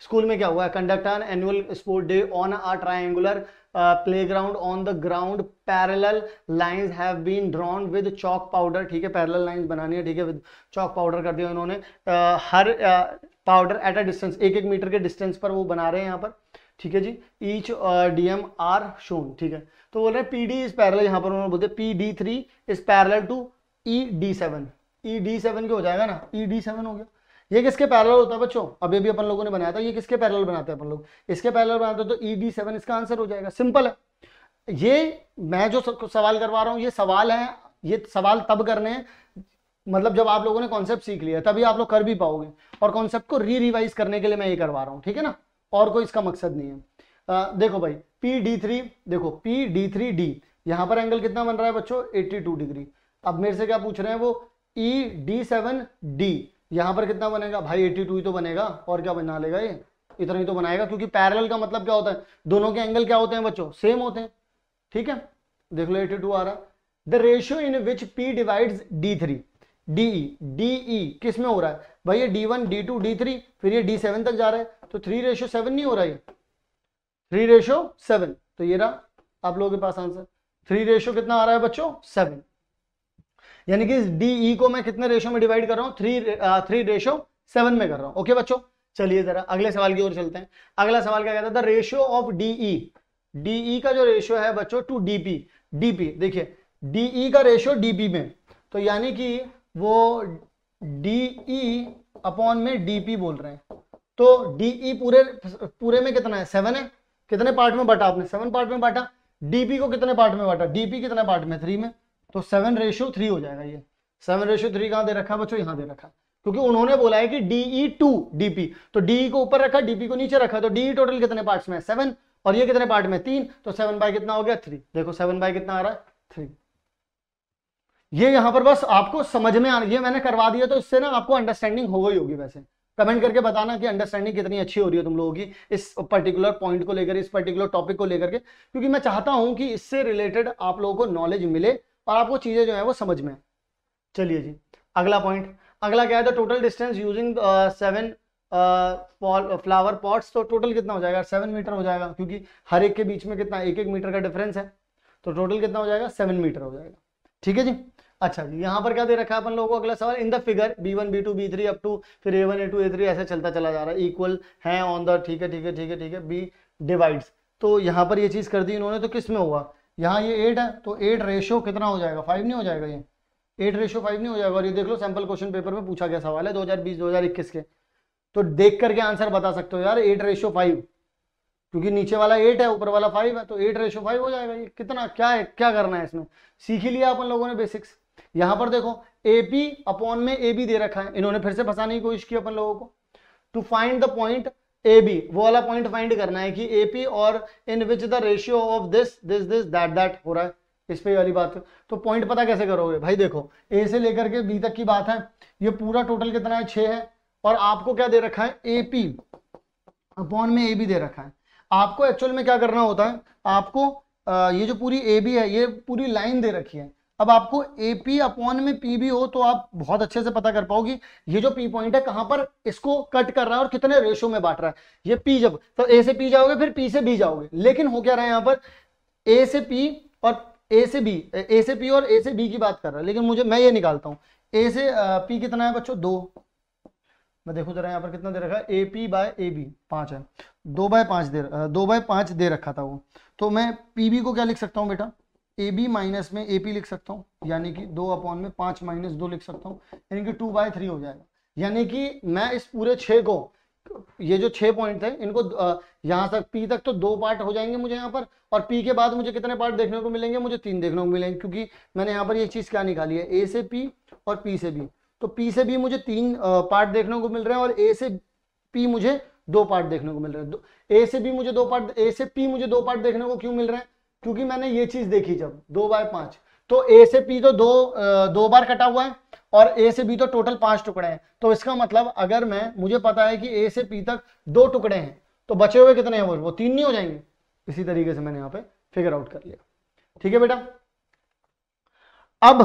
Speaker 1: स्कूल में क्या हुआ है conduct on annual sport day on a triangular play ground on the ground parallel lines have been drawn with chalk powder ठीक है पैरल लाइन्स बनानी है ठीक है विद चौक पाउडर कर दिया उन्होंने uh, हर पाउडर एट अ डिस्टेंस एक एक मीटर के डिस्टेंस पर वो बना रहे हैं यहाँ पर ठीक है जी each D M R shown ठीक है तो बोल रहे हैं पी डी इज पैरल यहाँ पर उन्होंने बोलते P D three is parallel to E D seven E D seven के हो जाएगा ना ई डी सेवन हो गया ये किसके पैरल होता है बच्चों अभी भी अपन लोगों ने बनाया था ये किसके पैरल बनाते हैं अपन लोग इसके पैरल बनाते हैं तो ई डी सेवन इसका आंसर हो जाएगा सिंपल है ये मैं जो सवाल करवा रहा हूँ ये सवाल है ये सवाल तब करने हैं मतलब जब आप लोगों ने कॉन्सेप्ट सीख लिया तभी आप लोग कर भी पाओगे और कॉन्सेप्ट को री रिवाइज करने के लिए मैं ये करवा रहा हूँ ठीक है ना और कोई इसका मकसद नहीं है आ, देखो भाई पी डी थ्री देखो पी डी थ्री डी यहाँ पर एंगल कितना बन रहा है बच्चों 82 डिग्री अब मेरे से क्या पूछ रहे हैं वो ई डी सेवन डी यहाँ पर कितना बनेगा भाई एटी टू ही तो बनेगा और क्या बना लेगा ये इतना ही तो बनाएगा क्योंकि पैरेलल का मतलब क्या होता है दोनों के एंगल क्या होते हैं बच्चों सेम होते हैं ठीक है देख लो एटी टू आ रहा the ratio in which P divide D three D E किस में हो रहा है भाई ये D one D two D three फिर ये डी सेवन तक जा रहा है तो थ्री रेशो सेवन नहीं हो रहा है थ्री रेशो सेवन तो ये रहा आप लोगों के पास आंसर थ्री रेशो कितना आ रहा है बच्चों सेवन यानी कि डी ई e को मैं कितने रेशो में डिवाइड कर रहा हूँ थ्री थ्री रेशो सेवन में कर रहा हूँ ओके बच्चों चलिए जरा अगले सवाल की ओर चलते हैं अगला सवाल क्या कहता था रेशियो ऑफ डीई डीई का जो रेशियो है बच्चों टू डीपी डीपी देखिए डीई e का रेशियो डीपी में तो यानी कि वो डीई अपॉन e में डीपी बोल रहे हैं तो डीई पूरे पूरे में कितना है सेवन है कितने पार्ट में बांटा आपने सेवन पार्ट में बांटा डीपी को कितने पार्ट में बांटा डीपी कितने पार्ट में थ्री में तो सेवन रेशियो थ्री हो जाएगा ये सेवन रेशियो थ्री कहाँ दे रखा है बच्चों यहाँ दे रखा क्योंकि उन्होंने बोला है कि डीई टू डीपी तो डी e को ऊपर रखा डीपी को नीचे रखा तो डी टोटल e कितने पार्ट में सेवन और ये कितने पार्ट में तीन तो सेवन बाय कितना हो गया थ्री देखो सेवन बाय कितना आ रहा है थ्री ये यहां पर बस आपको समझ में आ है मैंने करवा दिया तो इससे ना आपको अंडरस्टैंडिंग हो गई होगी वैसे कमेंट करके बताना कि अंडरस्टैंडिंग कितनी अच्छी हो रही है तुम लोगों की इस पर्टिकुलर पॉइंट को लेकर इस पर्टिकुलर टॉपिक को लेकर के क्योंकि मैं चाहता हूं कि इससे रिलेटेड आप लोगों को नॉलेज मिले और आपको चीज़ें जो है वो समझ में चलिए जी अगला पॉइंट अगला क्या है total distance using seven flower pots तो टोटल कितना हो जाएगा सेवन मीटर हो जाएगा क्योंकि हर एक के बीच में कितना एक एक मीटर का डिफरेंस है तो टोटल कितना हो जाएगा सेवन मीटर हो जाएगा ठीक है जी अच्छा जी यहाँ पर क्या दे रखा है अपन लोगों को अगला सवाल in the figure B one B two B three up to फिर A one A two A three ऐसे चलता चला जा रहा है इक्वल है ऑन द ठीक है ठीक है ठीक है ठीक है बी डिवाइड्स तो यहाँ पर ये चीज़ कर दी इन्होंने तो किस में होगा यहाँ ये एट है तो एट रेशियो कितना हो जाएगा फाइव नहीं हो जाएगा ये एट रेशियो फाइव नहीं हो जाएगा और ये देख लो सैम्पल क्वेश्चन पेपर में पूछा गया सवाल है 2020 2021 के तो देख करके आंसर बता सकते हो यार एट रेशियो फाइव क्योंकि नीचे वाला एट है ऊपर वाला फाइव है तो एट रेशो फाइव हो जाएगा ये कितना क्या है क्या करना है इसमें सीख ही लिया अपन लोगों ने बेसिक्स यहाँ पर देखो ए अपॉन में ए बी दे रखा है इन्होंने फिर से फंसाने की कोशिश की अपन लोगों को to find the point A B वो वाला पॉइंट फाइंड करना है कि ए पी और in which the ratio of this this this that that हो रहा है इस पे वाली बात तो पॉइंट पता कैसे करोगे भाई देखो ए से लेकर के बी तक की बात है ये पूरा टोटल कितना है छ है और आपको क्या दे रखा है ए पी अपॉन में ए बी दे रखा है आपको एक्चुअल में क्या करना होता है आपको ये जो पूरी ए बी है ये पूरी लाइन दे रखी है अब आपको ए पी अपॉन में पी भी हो तो आप बहुत अच्छे से पता कर पाओगी ये जो पी पॉइंट है कहां पर इसको कट कर रहा है और कितने रेशो में बांट रहा है ये पी जब तो ए से पी जाओगे फिर पी से बी जाओगे लेकिन हो क्या रहा है यहाँ पर ए से पी और ए से बी ए से पी और ए से बी की बात कर रहा है लेकिन मुझे मैं ये निकालता हूँ ए से पी कितना है बच्चों दो मैं देखो जरा यहाँ पर कितना दे रखा है A P by A B पांच है दो बाय पांच दे दो बाय पांच दे रखा था वो तो मैं पी बी को क्या लिख सकता हूं बेटा ए बी माइनस में ए पी लिख सकता हूँ यानी कि दो अपॉन में पाँच माइनस दो लिख सकता हूँ यानी कि टू बाय थ्री हो जाएगा यानी कि मैं इस पूरे छः को ये जो छः पॉइंट थे इनको यहाँ तक पी तक तो दो पार्ट हो जाएंगे मुझे यहाँ पर और पी के बाद मुझे कितने पार्ट देखने को मिलेंगे मुझे तीन देखने को मिलेंगे क्योंकि मैंने यहाँ पर ये चीज़ क्या निकाली है ए से पी और पी से बी तो पी से बी मुझे तीन पार्ट देखने को मिल रहे हैं और ए से पी मुझे दो पार्ट देखने को मिल रहे हैं ए से बी मुझे दो पार्ट ए से पी मुझे दो पार्ट देखने को क्यों मिल रहे हैं क्योंकि मैंने ये चीज देखी जब दो बाय पांच तो ए से पी तो दो दो बार कटा हुआ है और ए से बी तो टोटल पांच टुकड़े हैं तो इसका मतलब अगर मैं मुझे पता है कि ए से पी तक दो टुकड़े हैं तो बचे हुए कितने हैं वो वो तीन नहीं हो जाएंगे इसी तरीके से मैंने यहां पे फिगर आउट कर लिया ठीक है बेटा अब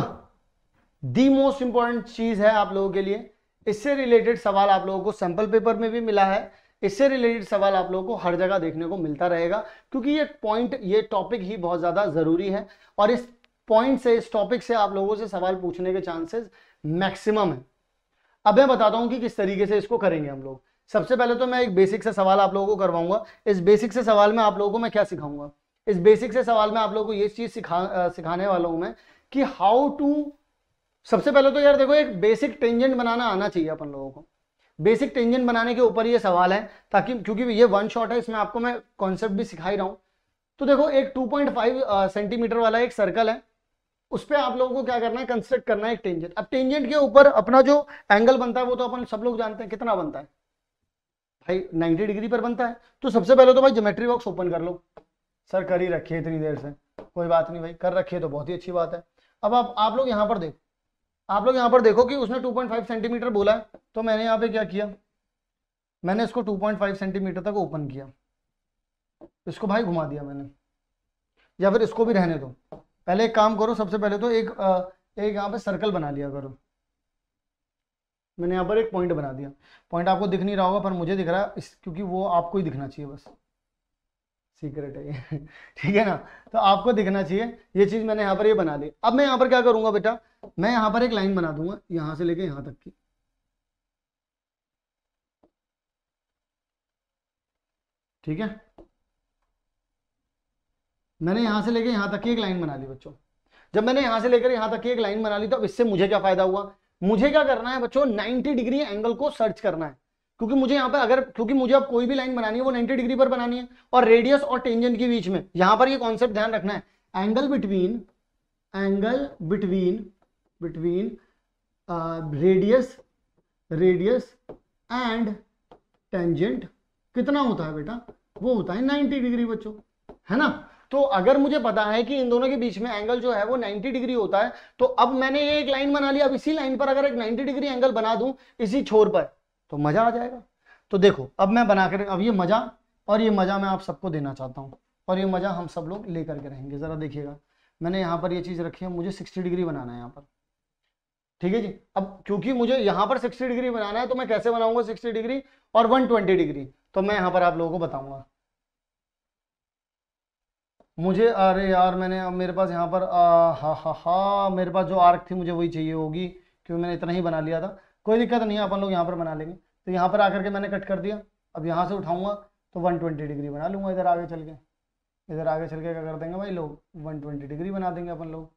Speaker 1: दी मोस्ट इंपॉर्टेंट चीज है आप लोगों के लिए इससे रिलेटेड सवाल आप लोगों को सैंपल पेपर में भी मिला है इससे रिलेटेड सवाल आप लोगों को हर जगह देखने को मिलता रहेगा क्योंकि ये पॉइंट ये टॉपिक ही बहुत ज़्यादा ज़रूरी है और इस पॉइंट से इस टॉपिक से आप लोगों से सवाल पूछने के चांसेस मैक्सिमम है अब मैं बताता हूँ कि किस तरीके से इसको करेंगे हम लोग सबसे पहले तो मैं एक बेसिक से सवाल आप लोगों को करवाऊंगा इस बेसिक से सवाल में आप लोगों को मैं क्या सिखाऊंगा इस बेसिक से सवाल में आप लोगों को ये चीज़ सिखा सिखाने वाला हूं मैं कि हाउ टू सबसे पहले तो यार देखो एक बेसिक टेंजेंट बनाना आना चाहिए अपन लोगों को बेसिक टेंजन बनाने के ऊपर ये सवाल है ताकि क्योंकि ये वन शॉट है इसमें आपको मैं कॉन्सेप्ट भी सिखाई रहा हूँ तो देखो एक 2.5 सेंटीमीटर वाला एक सर्कल है उस पर आप लोगों को क्या करना है कंस्ट्रक्ट करना है एक टेंजेंट अब टेंजेंट के ऊपर अपना जो एंगल बनता है वो तो अपन सब लोग जानते हैं कितना बनता है भाई 90 डिग्री पर बनता है तो सबसे पहले तो भाई जोमेट्री बॉक्स ओपन कर लो सर कर ही रखिए इतनी देर से कोई बात नहीं भाई कर रखिए तो बहुत ही अच्छी बात है अब आप आप लोग यहाँ पर देखो आप लोग यहां पर देखो कि उसने 2.5 सेंटीमीटर बोला है तो मैंने यहां पे क्या किया मैंने इसको 2.5 सेंटीमीटर तक ओपन किया इसको भाई घुमा दिया मैंने या फिर इसको भी रहने दो पहले एक काम करो सबसे पहले तो एक एक यहाँ पे सर्कल बना लिया करो मैंने यहाँ पर एक पॉइंट बना दिया पॉइंट आपको दिख नहीं रहा होगा पर मुझे दिख रहा है इस क्योंकि वो आपको ही दिखना चाहिए बस सीक्रेट है ये ठीक है ना तो आपको दिखना चाहिए ये चीज़ मैंने यहाँ पर ये बना ली अब मैं यहाँ पर क्या करूंगा बेटा मैं यहां पर एक लाइन बना दूंगा यहां से लेके यहां तक की ठीक है मैंने यहां से लेके यहां तक की एक लाइन बना ली बच्चों जब मैंने यहां से लेकर यहां तक की एक लाइन बना ली तो अब इससे मुझे क्या फायदा हुआ मुझे क्या करना है बच्चों 90 डिग्री एंगल को सर्च करना है क्योंकि मुझे यहां पर अगर क्योंकि मुझे अब कोई भी लाइन बनानी है वो 90 डिग्री पर बनानी है और रेडियस और टेंजेंट के बीच में यहां पर ये कॉन्सेप्ट ध्यान रखना है angle between angle between between uh, radius radius and tangent कितना होता है बेटा वो होता है 90 डिग्री बच्चों है ना तो अगर मुझे पता है कि इन दोनों के बीच में एंगल जो है वो 90 डिग्री होता है तो अब मैंने ये एक लाइन बना लिया अब इसी लाइन पर अगर एक 90 डिग्री एंगल बना दूं इसी छोर पर तो मजा आ जाएगा तो देखो अब मैं बना कर अब ये मजा और ये मजा मैं आप सबको देना चाहता हूँ और ये मजा हम सब लोग लेकर के रहेंगे जरा देखिएगा मैंने यहाँ पर ये चीज रखी है मुझे सिक्सटी डिग्री बनाना है यहाँ पर ठीक है जी अब क्योंकि मुझे यहाँ पर 60 डिग्री बनाना है तो मैं कैसे बनाऊंगा 60 डिग्री और 120 डिग्री तो मैं यहाँ पर आप लोगों को बताऊंगा मुझे अरे यार मैंने अब मेरे पास यहाँ पर आ, हा हा हा मेरे पास जो आर्क थी मुझे वही चाहिए होगी क्योंकि मैंने इतना ही बना लिया था कोई दिक्कत नहीं है अपन लोग यहाँ पर बना लेंगे तो यहाँ पर आकर के मैंने कट कर दिया अब यहाँ से उठाऊंगा तो 120 डिग्री बना लूँगा इधर आगे चल के इधर आगे चल के क्या कर देंगे भाई लोग 120 डिग्री बना देंगे अपन लोग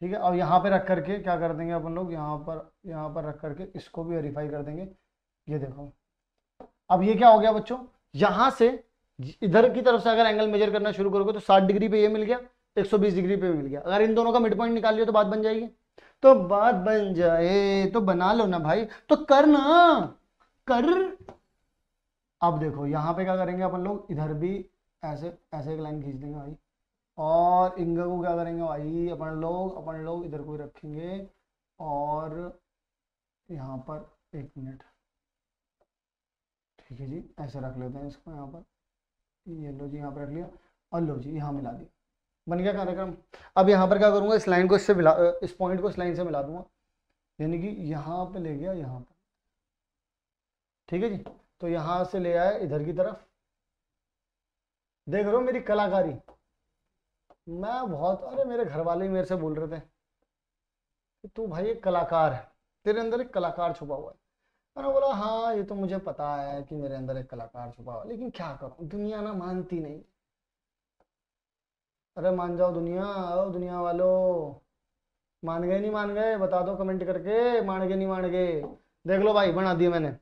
Speaker 1: ठीक है और यहाँ पे रख करके क्या कर देंगे अपन लोग यहाँ पर यहाँ पर रख करके इसको भी वेरीफाई कर देंगे ये देखो अब ये क्या हो गया बच्चों यहाँ से इधर की तरफ से अगर एंगल मेजर करना शुरू करोगे तो साठ डिग्री पे ये मिल गया 120 डिग्री पे मिल गया अगर इन दोनों का मिड पॉइंट निकाल लिया तो बात बन जाएगी तो बात बन जाए तो बना लो ना भाई तो कर ना कर अब देखो यहाँ पे क्या करेंगे अपन लोग इधर भी ऐसे ऐसे एक लाइन खींच देंगे भाई और इंगा को क्या करेंगे भाई अपन लोग अपन लोग इधर को रखेंगे और यहाँ पर एक मिनट ठीक है जी ऐसे रख लेते हैं इसको यहाँ पर ये लो जी यहाँ पर रख लिया और लो जी यहाँ मिला दिया बन गया कार्यक्रम अब यहाँ पर क्या करूँगा इस लाइन को इससे मिला इस पॉइंट को इस लाइन से मिला दूंगा यानी कि यहाँ पे ले गया यहाँ पर ठीक है जी तो यहाँ से ले आया इधर की तरफ देख रहे हो मेरी कलाकारी मैं बहुत अरे मेरे घर वाले ही मेरे से बोल रहे थे कि तू भाई एक कलाकार है तेरे अंदर एक कलाकार छुपा हुआ है मैंने बोला हाँ ये तो मुझे पता है कि मेरे अंदर एक कलाकार छुपा हुआ लेकिन क्या करूँ दुनिया ना मानती नहीं अरे मान जाओ दुनिया आओ दुनिया वालो मान गए नहीं मान गए बता दो कमेंट करके मान गए नहीं मान गए देख लो भाई बना दिया मैंने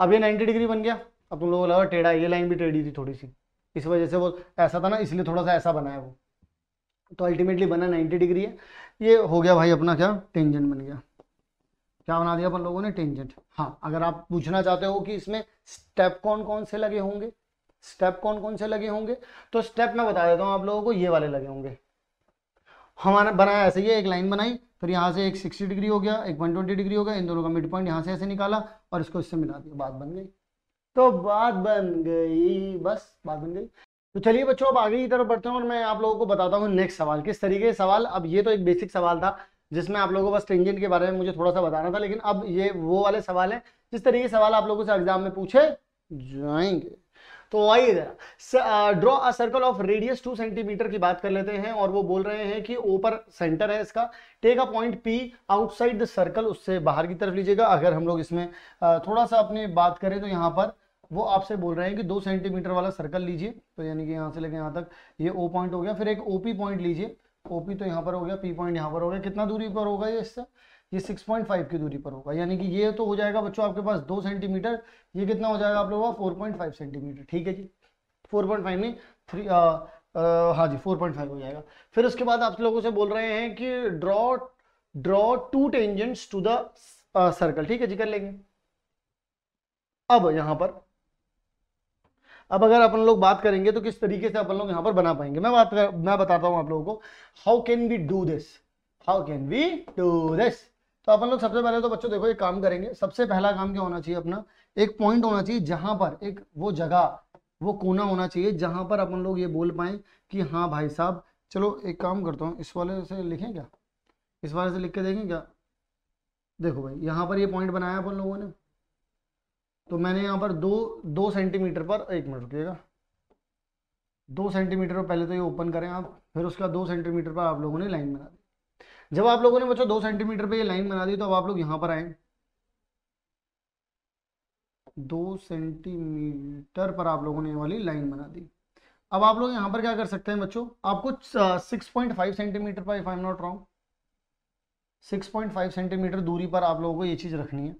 Speaker 1: अब ये नाइन्टी डिग्री बन गया अब तुम लोगों को लगा टेढ़ा ये लाइन भी टेढ़ी थी थोड़ी सी इस वजह से वो ऐसा था ना इसलिए थोड़ा सा ऐसा बनाया वो तो अल्टीमेटली बना 90 डिग्री है ये हो गया भाई अपना क्या टेंजेंट बन गया क्या बना दिया अपन लोगों ने टेंजेंट हाँ अगर आप पूछना चाहते हो कि इसमें स्टेप कौन कौन से लगे होंगे स्टेप कौन कौन से लगे होंगे तो स्टेप मैं बता देता हूँ आप लोगों को ये वाले लगे होंगे हमारा बनाया ऐसे ही एक लाइन बनाई फिर यहाँ से एक 60 डिग्री हो गया एक 120 डिग्री हो गया इन दोनों का मिड पॉइंट यहाँ से ऐसे निकाला और इसको इससे मिला दिया बात बन गई तो बात बन गई बस बात बन गई तो चलिए बच्चों अब आगे की तरफ बढ़ते हैं और मैं आप लोगों को बताता हूँ नेक्स्ट सवाल किस तरीके सवाल अब ये तो एक बेसिक सवाल था जिसमें आप लोगों को बस ट्रेंजेंट के बारे में मुझे थोड़ा सा बताना था लेकिन अब ये वो वाले सवाल है जिस तरीके सवाल आप लोगों से एग्जाम में पूछे जाएंगे तो आइए draw a circle of radius two centimetre की बात कर लेते हैं और वो बोल रहे हैं कि ऊपर सेंटर है इसका take a point P outside the circle उससे बाहर की तरफ लीजिएगा अगर हम लोग इसमें थोड़ा सा अपनी बात करें तो यहाँ पर वो आपसे बोल रहे हैं कि दो सेंटीमीटर वाला सर्कल लीजिए तो यानी कि यहाँ से लेकर यहाँ तक ये ओ पॉइंट हो गया फिर एक ओपी पॉइंट लीजिए ओपी तो यहाँ पर हो गया पी पॉइंट यहाँ पर हो गया कितना दूरी पर होगा ये इससे ये 6.5 की दूरी पर होगा यानी कि ये तो हो जाएगा बच्चों आपके पास दो सेंटीमीटर ये कितना हो जाएगा आप लोगों का फाइव सेंटीमीटर ठीक है जी फाइव नहीं थ्री हाँ जी फाइव हो जाएगा फिर उसके बाद आप लोगों से बोल रहे हैं कि draw draw two tangents to the circle ठीक है जी कर लेंगे अब यहाँ पर अब अगर अपन लोग बात करेंगे तो किस तरीके से अपन लोग यहाँ पर बना पाएंगे मैं बात कर, मैं बताता हूँ आप लोगों को how can we do this how can we do this तो अपन लोग सबसे पहले तो बच्चों देखो एक काम करेंगे सबसे पहला काम क्या होना चाहिए अपना एक पॉइंट होना चाहिए जहां पर एक वो जगह वो कोना होना चाहिए जहां पर अपन लोग ये बोल पाए कि हाँ भाई साहब चलो एक काम करता हूँ इस वाले से लिखें क्या इस वाले से लिख के देखें क्या देखो भाई यहाँ पर ये पॉइंट बनाया अपन लोगों ने तो मैंने यहाँ पर दो दो सेंटीमीटर पर एक मिनट रुकिएगा दो सेंटीमीटर पर पहले तो ये ओपन करें आप फिर उसका दो सेंटीमीटर पर आप लोगों ने लाइन बना दी जब आप लोगों ने बच्चों दो सेंटीमीटर पर ये लाइन बना दी तो अब आप लोग यहाँ पर आए दो सेंटीमीटर पर आप लोगों ने वाली लाइन बना दी अब आप लोग यहाँ पर क्या कर सकते हैं बच्चों आपको सिक्स पॉइंट फाइव सेंटीमीटर पर if I am not wrong six point five centimetre दूरी पर आप लोगों को ये चीज़ रखनी है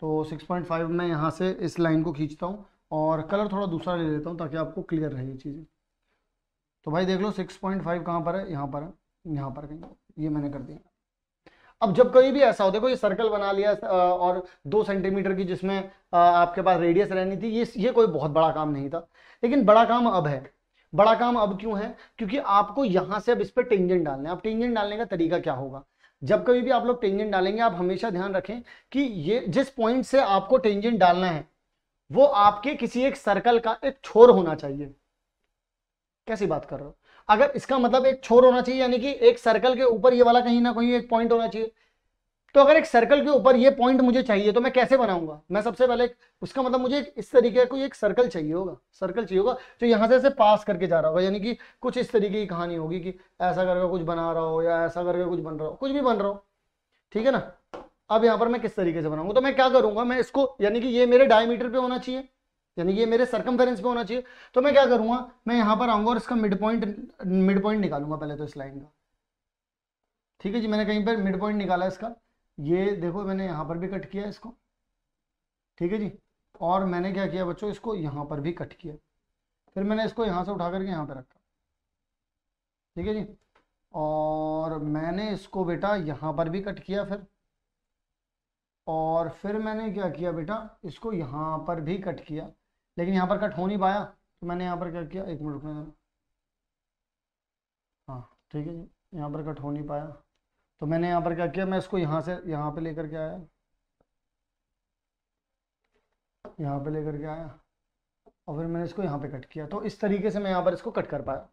Speaker 1: तो 6.5 मैं यहाँ से इस लाइन को खींचता हूँ और कलर थोड़ा दूसरा ले लेता हूँ ताकि आपको क्लियर रहे ये चीज़ें तो भाई देख लो 6.5 कहाँ पर है यहाँ पर है यहाँ पर कहीं ये मैंने कर दिया अब जब कभी भी ऐसा हो देखो ये सर्कल बना लिया और दो सेंटीमीटर की जिसमें आपके पास रेडियस रहनी थी ये ये कोई बहुत बड़ा काम नहीं था लेकिन बड़ा काम अब है बड़ा काम अब क्यों है क्योंकि आपको यहाँ से अब इस पर टेंजेंट डालना है अब टेंजेंट डालने का तरीका क्या होगा जब कभी भी आप लोग टेंजेंट डालेंगे आप हमेशा ध्यान रखें कि ये जिस पॉइंट से आपको टेंजेंट डालना है वो आपके किसी एक सर्कल का एक छोर होना चाहिए कैसी बात कर रहे हो अगर इसका मतलब एक छोर होना चाहिए यानी कि एक सर्कल के ऊपर ये वाला कहीं ना कहीं एक पॉइंट होना चाहिए तो अगर एक सर्कल के ऊपर ये पॉइंट मुझे चाहिए तो मैं कैसे बनाऊंगा मैं सबसे पहले उसका मतलब मुझे इस तरीके का एक सर्कल चाहिए होगा सर्कल चाहिए होगा जो यहाँ से ऐसे पास करके जा रहा होगा यानी कि कुछ इस तरीके की कहानी होगी कि ऐसा करके कुछ बना रहा हो या ऐसा करके कुछ बन रहा हो कुछ भी बन रहा हो ठीक है ना अब यहाँ पर मैं किस तरीके से बनाऊंगा तो मैं क्या करूंगा मैं इसको यानी कि ये मेरे डायमीटर पे होना चाहिए यानी ये मेरे सर्कम पे होना चाहिए तो मैं क्या करूंगा मैं यहाँ पर आऊंगा और इसका मिड पॉइंट मिड पॉइंट निकालूंगा पहले तो इस लाइन का ठीक है जी मैंने कहीं पर मिड पॉइंट निकाला इसका ये देखो मैंने यहाँ पर भी कट किया इसको ठीक है जी और मैंने क्या किया बच्चों इसको यहाँ पर भी कट किया फिर मैंने इसको यहाँ से उठा करके यहाँ पर रखा ठीक है जी और मैंने इसको बेटा यहाँ पर भी कट किया फिर और फिर मैंने क्या किया बेटा इसको यहाँ पर भी कट किया लेकिन यहाँ पर कट हो नहीं पाया तो मैंने यहाँ पर क्या किया एक मिनट रुकने हाँ ठीक है जी यहाँ पर कट हो नहीं पाया तो मैंने यहाँ पर क्या किया मैं इसको यहाँ से यहाँ पे लेकर के आया यहाँ पे लेकर के आया और फिर मैंने इसको यहाँ पे कट किया तो इस तरीके से मैं यहाँ पर इसको कट कर पाया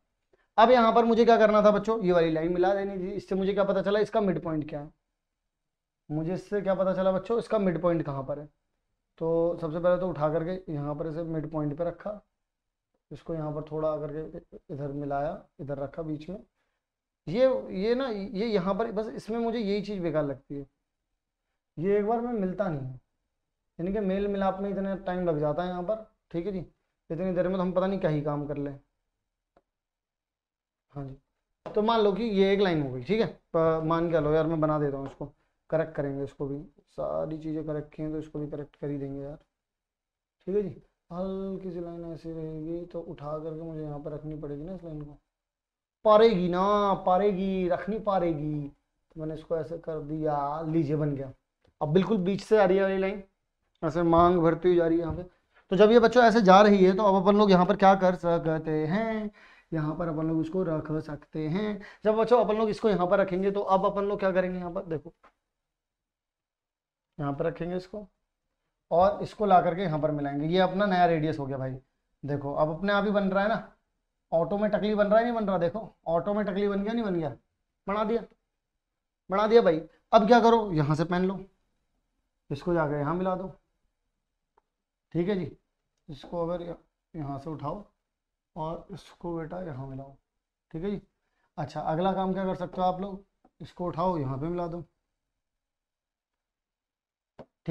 Speaker 1: अब यहाँ पर मुझे क्या करना था बच्चों ये वाली लाइन मिला देनी थी इससे मुझे क्या पता चला इसका मिड पॉइंट क्या है मुझे इससे क्या पता चला बच्चों इसका मिड पॉइंट कहाँ पर है तो सबसे पहले तो उठा करके यहाँ पर इसे मिड पॉइंट पर रखा इसको यहाँ पर थोड़ा करके इधर मिलाया इधर रखा बीच में ये ये ना ये यहाँ पर बस इसमें मुझे यही चीज़ बेकार लगती है ये एक बार में मिलता नहीं है यानी कि मेल मिलाप में इतना टाइम लग जाता है यहाँ पर ठीक है जी इतनी देर में तो हम पता नहीं क्या ही काम कर लें हाँ जी तो मान लो कि ये एक लाइन हो गई ठीक है मान के लो यार मैं बना देता हूँ इसको करेक्ट करेंगे इसको भी सारी चीज़ें करेक्ट की हैं तो इसको भी करेक्ट कर ही देंगे यार ठीक है जी हल्की सी लाइन ऐसी रहेगी तो उठा करके मुझे यहाँ पर रखनी पड़ेगी ना इस लाइन को पारेगी ना पारेगी रखनी पारेगी तो मैंने इसको ऐसे कर दिया लीजिए बन गया अब बिल्कुल बीच से आ रही है वाली लाइन ऐसे मांग भरती हुई जा रही है यहाँ पे तो जब ये बच्चों ऐसे जा रही है तो अब अपन लोग यहाँ पर क्या कर सकते हैं यहाँ पर अपन लोग इसको रख सकते हैं जब बच्चों अपन लोग इसको यहाँ पर रखेंगे तो अब अपन लोग क्या करेंगे यहाँ पर देखो यहाँ पर रखेंगे इसको और इसको ला करके यहाँ पर मिलाएंगे ये अपना नया रेडियस हो गया भाई देखो अब अपने आप ही बन रहा है ना ऑटो में टकली बन रहा है नहीं बन रहा देखो ऑटो में टकली बन गया नहीं बन गया बना दिया बना दिया भाई अब क्या करो यहाँ से पहन लो इसको जाकर यहाँ मिला दो ठीक है जी इसको अगर यहाँ से उठाओ और इसको बेटा यहाँ मिलाओ ठीक है जी अच्छा अगला काम क्या कर सकते हो आप लोग इसको उठाओ यहाँ पे मिला दो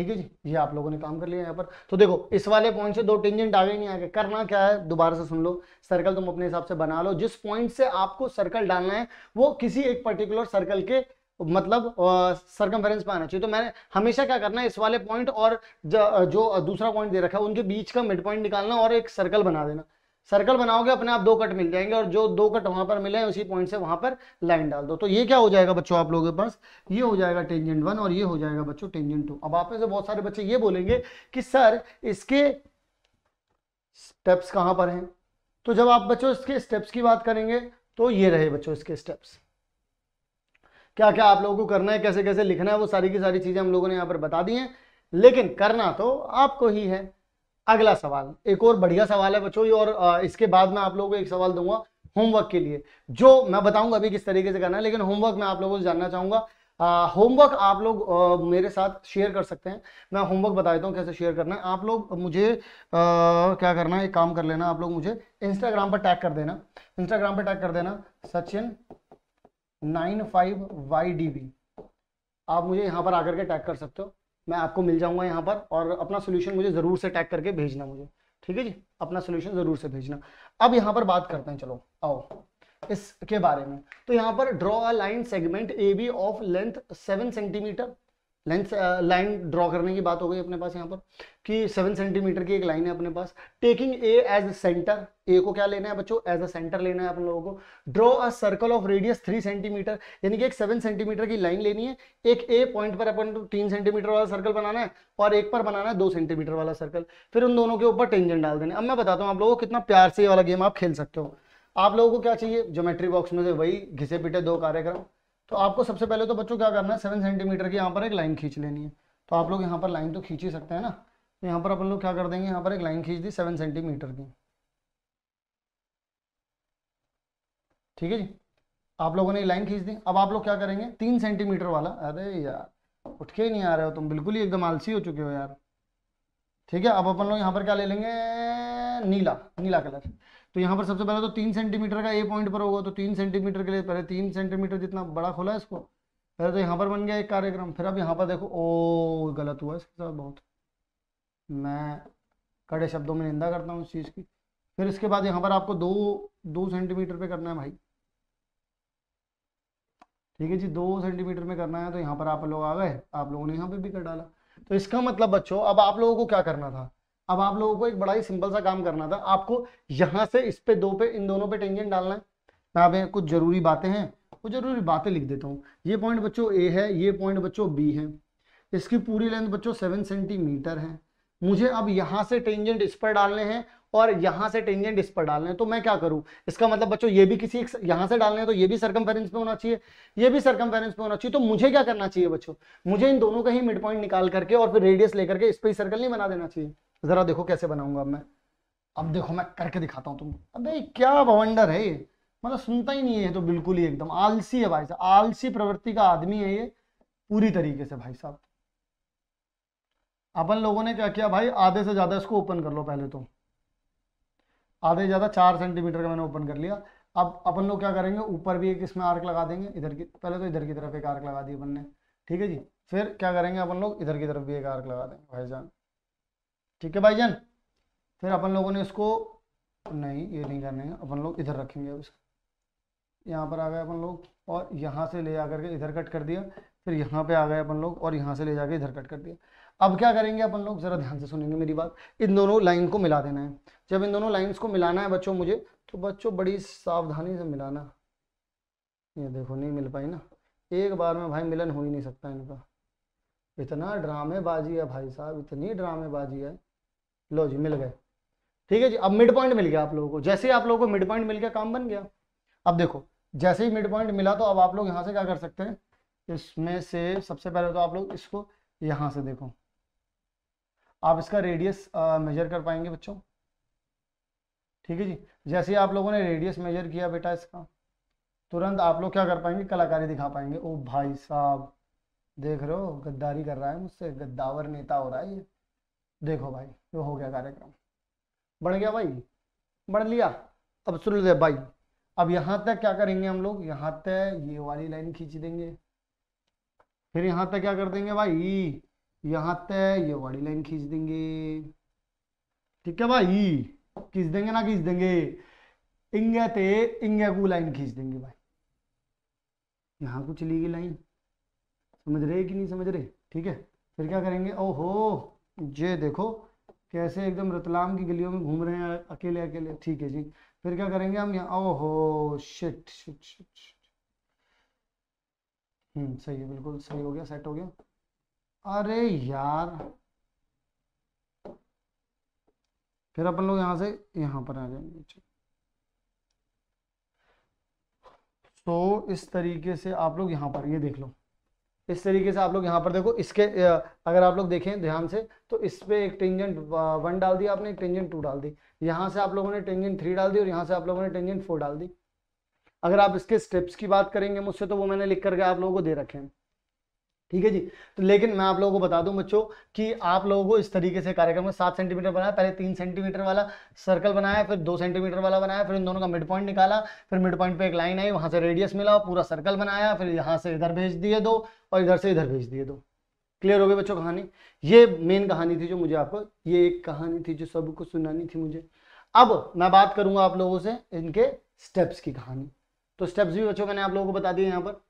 Speaker 1: ठीक है जी ये आप लोगों ने काम कर लिया यहाँ पर तो देखो इस वाले पॉइंट से दो टेंजेंट आगे नहीं आगे करना क्या है दोबारा से सुन लो सर्कल तुम अपने हिसाब से बना लो जिस पॉइंट से आपको सर्कल डालना है वो किसी एक पर्टिकुलर सर्कल के मतलब सर्कम पे आना चाहिए तो मैंने हमेशा क्या करना है इस वाले पॉइंट और जो दूसरा पॉइंट दे रखा है उनके बीच का मिड पॉइंट निकालना और एक सर्कल बना देना सर्कल बनाओगे अपने आप दो कट मिल जाएंगे और जो दो कट वहां पर मिले हैं उसी पॉइंट से वहां पर लाइन डाल दो तो ये क्या हो जाएगा बच्चों आप लोगों के पास ये हो जाएगा टेंजेंट वन और ये हो जाएगा बच्चों टेंजेंट टू अब आप में से बहुत सारे बच्चे ये बोलेंगे कि सर इसके स्टेप्स कहां पर हैं तो जब आप बच्चों इसके स्टेप्स की बात करेंगे तो ये रहे बच्चों इसके स्टेप्स क्या क्या आप लोगों को करना है कैसे कैसे लिखना है वो सारी की सारी चीजें हम लोगों ने यहाँ पर बता दी है लेकिन करना तो आपको ही है अगला सवाल एक और बढ़िया सवाल है बच्चों और इसके बाद में आप लोगों को एक सवाल दूंगा होमवर्क के लिए जो मैं बताऊंगा अभी किस तरीके से करना है लेकिन होमवर्क मैं आप लोगों से जानना चाहूंगा होमवर्क आप लोग मेरे साथ शेयर कर सकते हैं मैं होमवर्क बता देता हूँ कैसे शेयर करना है आप लोग मुझे आ, क्या करना है एक काम कर लेना आप लोग मुझे इंस्टाग्राम पर टैग कर देना इंस्टाग्राम पर टैग कर देना Sachin nine five Y D B आप मुझे यहाँ पर आकर के टैग कर सकते हो मैं आपको मिल जाऊंगा यहाँ पर और अपना सोल्यूशन मुझे ज़रूर से टैग करके भेजना मुझे ठीक है जी अपना सोल्यूशन ज़रूर से भेजना अब यहाँ पर बात करते हैं चलो आओ इसके बारे में तो यहाँ पर draw a line segment A B of length seven centimetre length line draw करने की बात हो गई अपने पास यहाँ पर कि सेवन सेंटीमीटर की एक लाइन है अपने पास taking A as a centre A को क्या लेना है बच्चों एज अ सेंटर लेना है अपन लोगों को draw a circle of radius three centimetre यानी कि एक सेवन सेंटीमीटर की लाइन लेनी है एक ए पॉइंट पर अपन तीन सेंटीमीटर वाला सर्कल बनाना है और एक पर बनाना है दो सेंटीमीटर वाला सर्कल फिर उन दोनों के ऊपर टेंजन डाल देना अब मैं बताता हूँ आप लोगों को कितना प्यार से ये वाला गेम आप खेल सकते हो आप लोगों को क्या चाहिए ज्योमेट्री बॉक्स में से वही घिसे पिटे दो कार्यक्रम तो आपको सबसे पहले तो बच्चों क्या करना है सेवन सेंटीमीटर की यहाँ पर एक लाइन खींच लेनी है तो आप लोग यहाँ पर लाइन तो खींच ही सकते हैं ना तो यहाँ पर अपन लोग क्या कर देंगे यहाँ पर एक लाइन खींच दी सेवन सेंटीमीटर की ठीक है जी आप लोगों ने लाइन खींच दी अब आप लोग क्या करेंगे तीन सेंटीमीटर वाला अरे यार उठ के ही नहीं आ रहे हो तुम बिल्कुल ही एकदम आलसी हो चुके हो यार ठीक है अब अपन लोग यहाँ पर क्या ले लेंगे नीला नीला कलर तो यहाँ पर सबसे पहले तो तीन सेंटीमीटर का ए पॉइंट पर होगा तो तीन सेंटीमीटर के लिए पहले तीन सेंटीमीटर जितना बड़ा खोला इसको पहले तो यहाँ पर बन गया एक कार्यक्रम फिर अब यहाँ पर देखो ओ गलत हुआ इसके साथ बहुत मैं कड़े शब्दों में निंदा करता हूँ इस चीज़ की फिर इसके बाद यहाँ पर आपको दो दो सेंटीमीटर पे करना है भाई ठीक है जी दो सेंटीमीटर में करना है तो यहाँ पर आप लोग आ गए आप लोगों ने यहाँ पे भी कर डाला तो इसका मतलब बच्चों अब आप लोगों को क्या करना था अब आप लोगों को एक बड़ा ही सिंपल सा काम करना था आपको यहाँ से इस पे दो पे इन दोनों पे टेंजेंट डालना है मैं आप कुछ जरूरी बातें हैं वो जरूरी बातें लिख देता हूँ ये पॉइंट बच्चों ए है ये पॉइंट बच्चों बी है इसकी पूरी लेंथ बच्चों सेवन सेंटीमीटर है मुझे अब यहाँ से टेंजेंट इस पर डालने हैं और यहाँ से टेंजेंट इस पर डालने हैं तो मैं क्या करूँ इसका मतलब बच्चों ये भी किसी एक यहाँ से डालने हैं तो ये भी सरकम पे होना चाहिए ये भी सरकम पे होना चाहिए तो मुझे क्या करना चाहिए बच्चों मुझे इन दोनों का ही मिड पॉइंट निकाल करके और फिर रेडियस लेकर के इस पर ही सर्कल नहीं बना देना चाहिए ज़रा देखो कैसे बनाऊंगा अब मैं अब देखो मैं करके दिखाता हूँ तुमको अबे क्या बवंडर है ये मतलब सुनता ही नहीं है तो बिल्कुल ही एकदम आलसी है भाई साहब आलसी प्रवृत्ति का आदमी है ये पूरी तरीके से भाई साहब अपन लोगों ने क्या किया भाई आधे से ज़्यादा इसको ओपन कर लो पहले तो आधे ज़्यादा चार सेंटीमीटर का मैंने ओपन कर लिया अब अपन लोग क्या करेंगे ऊपर भी एक इसमें आर्क लगा देंगे इधर की पहले तो इधर की तरफ एक आर्क लगा दी अपन ने ठीक है जी फिर क्या करेंगे अपन लोग इधर की तरफ भी एक आर्क लगा देंगे भाई जान ठीक है भाईजान फिर अपन लोगों ने इसको नहीं ये नहीं करने है अपन लोग इधर रखेंगे अब इसको यहाँ पर आ गए अपन लोग और यहाँ से ले जा करके इधर कट कर दिया फिर यहाँ पे आ गए अपन लोग और यहाँ से ले जाके इधर कट कर दिया अब क्या करेंगे अपन लोग ज़रा ध्यान से सुनेंगे मेरी बात इन दोनों लाइन को मिला देना है जब इन दोनों लाइन्स को मिलाना है बच्चों मुझे तो बच्चों बड़ी सावधानी से मिलाना ये देखो नहीं मिल पाई ना एक बार में भाई मिलन हो ही नहीं सकता इनका इतना ड्रामेबाजी है भाई साहब इतनी ड्रामेबाजी है लो जी मिल गए ठीक है जी अब मिड पॉइंट मिल गया आप लोगों को जैसे ही आप लोगों को मिड पॉइंट मिल गया काम बन गया अब देखो जैसे ही मिड पॉइंट मिला तो अब आप लोग यहाँ से क्या कर सकते हैं इसमें से सबसे पहले तो आप लोग इसको यहाँ से देखो आप इसका रेडियस मेजर कर पाएंगे बच्चों ठीक है जी जैसे ही आप लोगों ने रेडियस मेजर किया बेटा इसका तुरंत आप लोग क्या कर पाएंगे कलाकारी दिखा पाएंगे ओ भाई साहब देख रहे हो गद्दारी कर रहा है मुझसे गद्दावर नेता हो रहा है ये देखो भाई तो हो गया कार्यक्रम बढ़ गया भाई बढ़ लिया अब सुन ले भाई अब यहाँ तक क्या करेंगे हम लोग यहाँ तक ये वाली लाइन खींच देंगे फिर यहाँ तक क्या कर देंगे भाई यहाँ तक ये वाली लाइन खींच देंगे ठीक है भाई खींच देंगे ना खींच देंगे इंगे ते इंगे को लाइन खींच देंगे भाई यहां को चली गई लाइन समझ रहे कि नहीं समझ रहे ठीक है फिर क्या करेंगे ओहो ये देखो कैसे एकदम रतलाम की गलियों में घूम रहे हैं अकेले अकेले ठीक है जी फिर क्या करेंगे हम यहाँ ओहो शिट शिट शिट, शिट। हम्म सही है बिल्कुल सही हो गया सेट हो गया अरे यार फिर अपन लोग यहाँ से यहाँ पर आ जाएंगे तो इस तरीके से आप लोग यहाँ पर ये देख लो इस तरीके से आप लोग यहाँ पर देखो इसके अगर आप लोग देखें ध्यान से तो इस पर एक टेंजेंट वन डाल दिया आपने एक टेंजेंट टू डाल दी यहाँ से आप लोगों ने टेंजेंट थ्री डाल दी और यहाँ से आप लोगों ने टेंजेंट फोर डाल दी अगर आप इसके स्टेप्स की बात करेंगे मुझसे तो वो मैंने लिख करके आप लोगों को दे रखे हैं ठीक है जी तो लेकिन मैं आप लोगों को बता दूं बच्चों कि आप लोगों को इस तरीके से कार्यक्रम में सात सेंटीमीटर बनाया पहले तीन सेंटीमीटर वाला सर्कल बनाया फिर दो सेंटीमीटर वाला बनाया फिर इन दोनों का मिड पॉइंट निकाला फिर मिड पॉइंट पे एक लाइन आई वहां से रेडियस मिला पूरा सर्कल बनाया फिर यहाँ से इधर भेज दिए दो और इधर से इधर भेज दिए दो क्लियर हो गई बच्चों कहानी ये मेन कहानी थी जो मुझे आपको ये एक कहानी थी जो सबको सुनानी थी मुझे अब मैं बात करूंगा आप लोगों से इनके स्टेप्स की कहानी तो स्टेप्स भी बच्चों मैंने आप लोगों को बता दिया यहाँ पर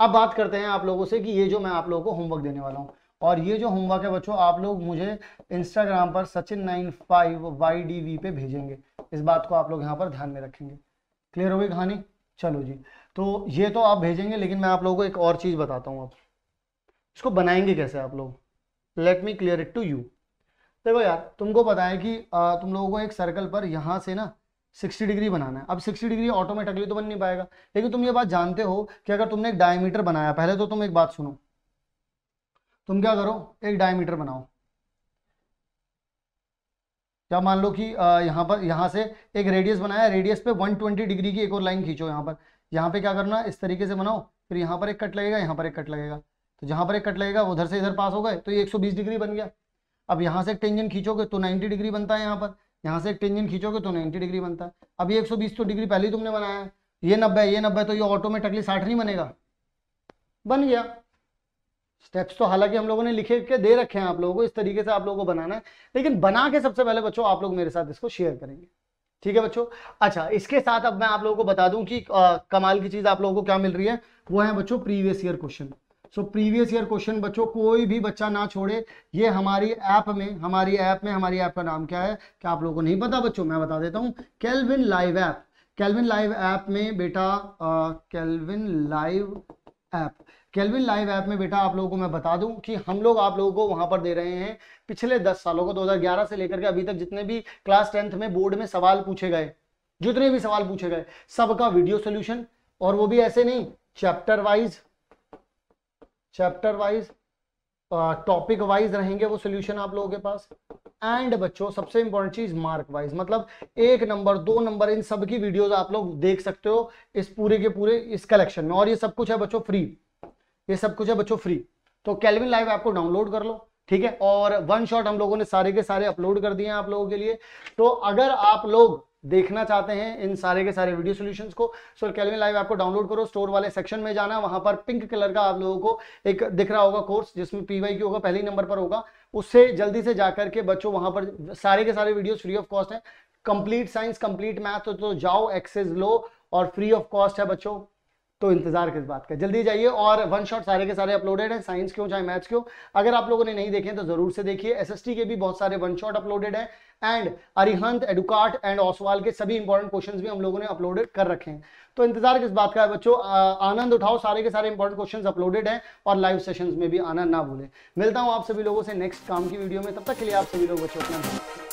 Speaker 1: अब बात करते हैं आप लोगों से कि ये जो मैं आप लोगों को होमवर्क देने वाला हूँ और ये जो होमवर्क है बच्चों आप लोग मुझे इंस्टाग्राम पर Sachin nine five Y D V पे भेजेंगे इस बात को आप लोग यहाँ पर ध्यान में रखेंगे क्लियर हो गई कहानी चलो जी तो ये तो आप भेजेंगे लेकिन मैं आप लोगों को एक और चीज़ बताता हूँ अब इसको बनाएंगे कैसे आप लोग let me clear it to you देखो यार तुमको पता है कि तुम लोगों को एक सर्कल पर यहाँ से ना 60 डिग्री बनाना है अब 60 डिग्री ऑटोमेटिकली तो बन नहीं पाएगा लेकिन तुम ये बात जानते हो कि अगर तुमने एक डायमीटर बनाया पहले तो तुम एक बात सुनो तुम क्या करो एक डायमीटर बनाओ क्या मान लो कि यहाँ पर यहाँ से एक रेडियस बनाया रेडियस पे 120 डिग्री की एक और लाइन खींचो यहाँ पर यहाँ पे क्या करना इस तरीके से बनाओ फिर यहाँ पर एक कट लगेगा यहाँ पर एक कट लगेगा तो जहाँ पर एक कट लगेगा उधर से इधर पास हो गए तो ये 120 डिग्री बन गया अब यहाँ से एक टेंजन खींचोगे तो 90 डिग्री बनता है यहाँ पर यहाँ से एक टेंजेंट खींचोगे तो नाइन्टी डिग्री बनता है एक सौ बीस तो डिग्री पहले ही तुमने बनाया है ये नब्बे ये नब्बे तो ये ऑटोमेटिकली साठ नहीं बनेगा बन गया स्टेप्स तो हालांकि हम लोगों ने लिखे के दे रखे हैं आप लोगों को इस तरीके से आप लोगों को बनाना है लेकिन बना के सबसे पहले बच्चों आप लोग मेरे साथ इसको शेयर करेंगे ठीक है बच्चों अच्छा इसके साथ अब मैं आप लोगों को बता दूं कि आ, कमाल की चीज आप लोगों को क्या मिल रही है वो है बच्चों previous year question so previous year question बच्चों कोई भी बच्चा ना छोड़े ये हमारी ऐप में हमारी ऐप में हमारी ऐप का नाम क्या है क्या आप लोगों को नहीं पता बच्चों मैं बता देता हूँ Calvin live app Calvin live app में बेटा Calvin live app Calvin live app में बेटा आप लोगों को मैं बता दूं कि हम लोग आप लोगों को वहां पर दे रहे हैं पिछले दस सालों को 2011 से लेकर के अभी तक जितने भी क्लास टेंथ में बोर्ड में सवाल पूछे गए जितने भी सवाल पूछे गए सबका वीडियो सोल्यूशन और वो भी ऐसे नहीं chapter wise chapter wise topic wise रहेंगे वो सोल्यूशन आप लोगों के पास एंड बच्चों सबसे इंपॉर्टेंट चीज मार्क वाइज मतलब एक नंबर दो नंबर इन सब की वीडियोस आप लोग देख सकते हो इस पूरे के पूरे इस कलेक्शन में और ये सब कुछ है बच्चों फ्री ये सब कुछ है बच्चों फ्री तो कैलविन लाइव आपको डाउनलोड कर लो ठीक है और वन शॉट हम लोगों ने सारे के सारे अपलोड कर दिए हैं आप लोगों के लिए तो अगर आप लोग देखना चाहते हैं इन सारे के सारे वीडियो सॉल्यूशंस को सो कैलवी लाइव आपको डाउनलोड करो स्टोर वाले सेक्शन में जाना वहां पर पिंक कलर का आप लोगों को एक दिख रहा होगा कोर्स जिसमें पीवाई क्यू होगा पहले नंबर पर होगा उससे जल्दी से जाकर के बच्चों वहां पर सारे के सारे वीडियो फ्री ऑफ कॉस्ट है कंप्लीट साइंस कंप्लीट मैथ तो जाओ एक्सेस लो और फ्री ऑफ कॉस्ट है बच्चों तो इंतजार किस बात का जल्दी जाइए और वन शॉट सारे के सारे अपलोडेड हैं साइंस क्यों चाहे मैथ्स क्यों अगर आप लोगों ने नहीं देखे तो जरूर से देखिए एसएसटी के भी बहुत सारे वन शॉट अपलोडेड हैं and Arihant Educart and Oswaal के सभी इंपॉर्टेंट क्वेश्चन भी हम लोगों ने अपलोडेड कर रखे हैं तो इंतजार किस बात का है बच्चों आनंद उठाओ सारे के सारे इंपॉर्टेंट क्वेश्चन अपलोडेड हैं और लाइव सेशन में भी आना ना भूलें मिलता हूँ आप सभी लोगों से नेक्स्ट काम की वीडियो में तब तक के लिए आप सभी लोग बच्चों अपना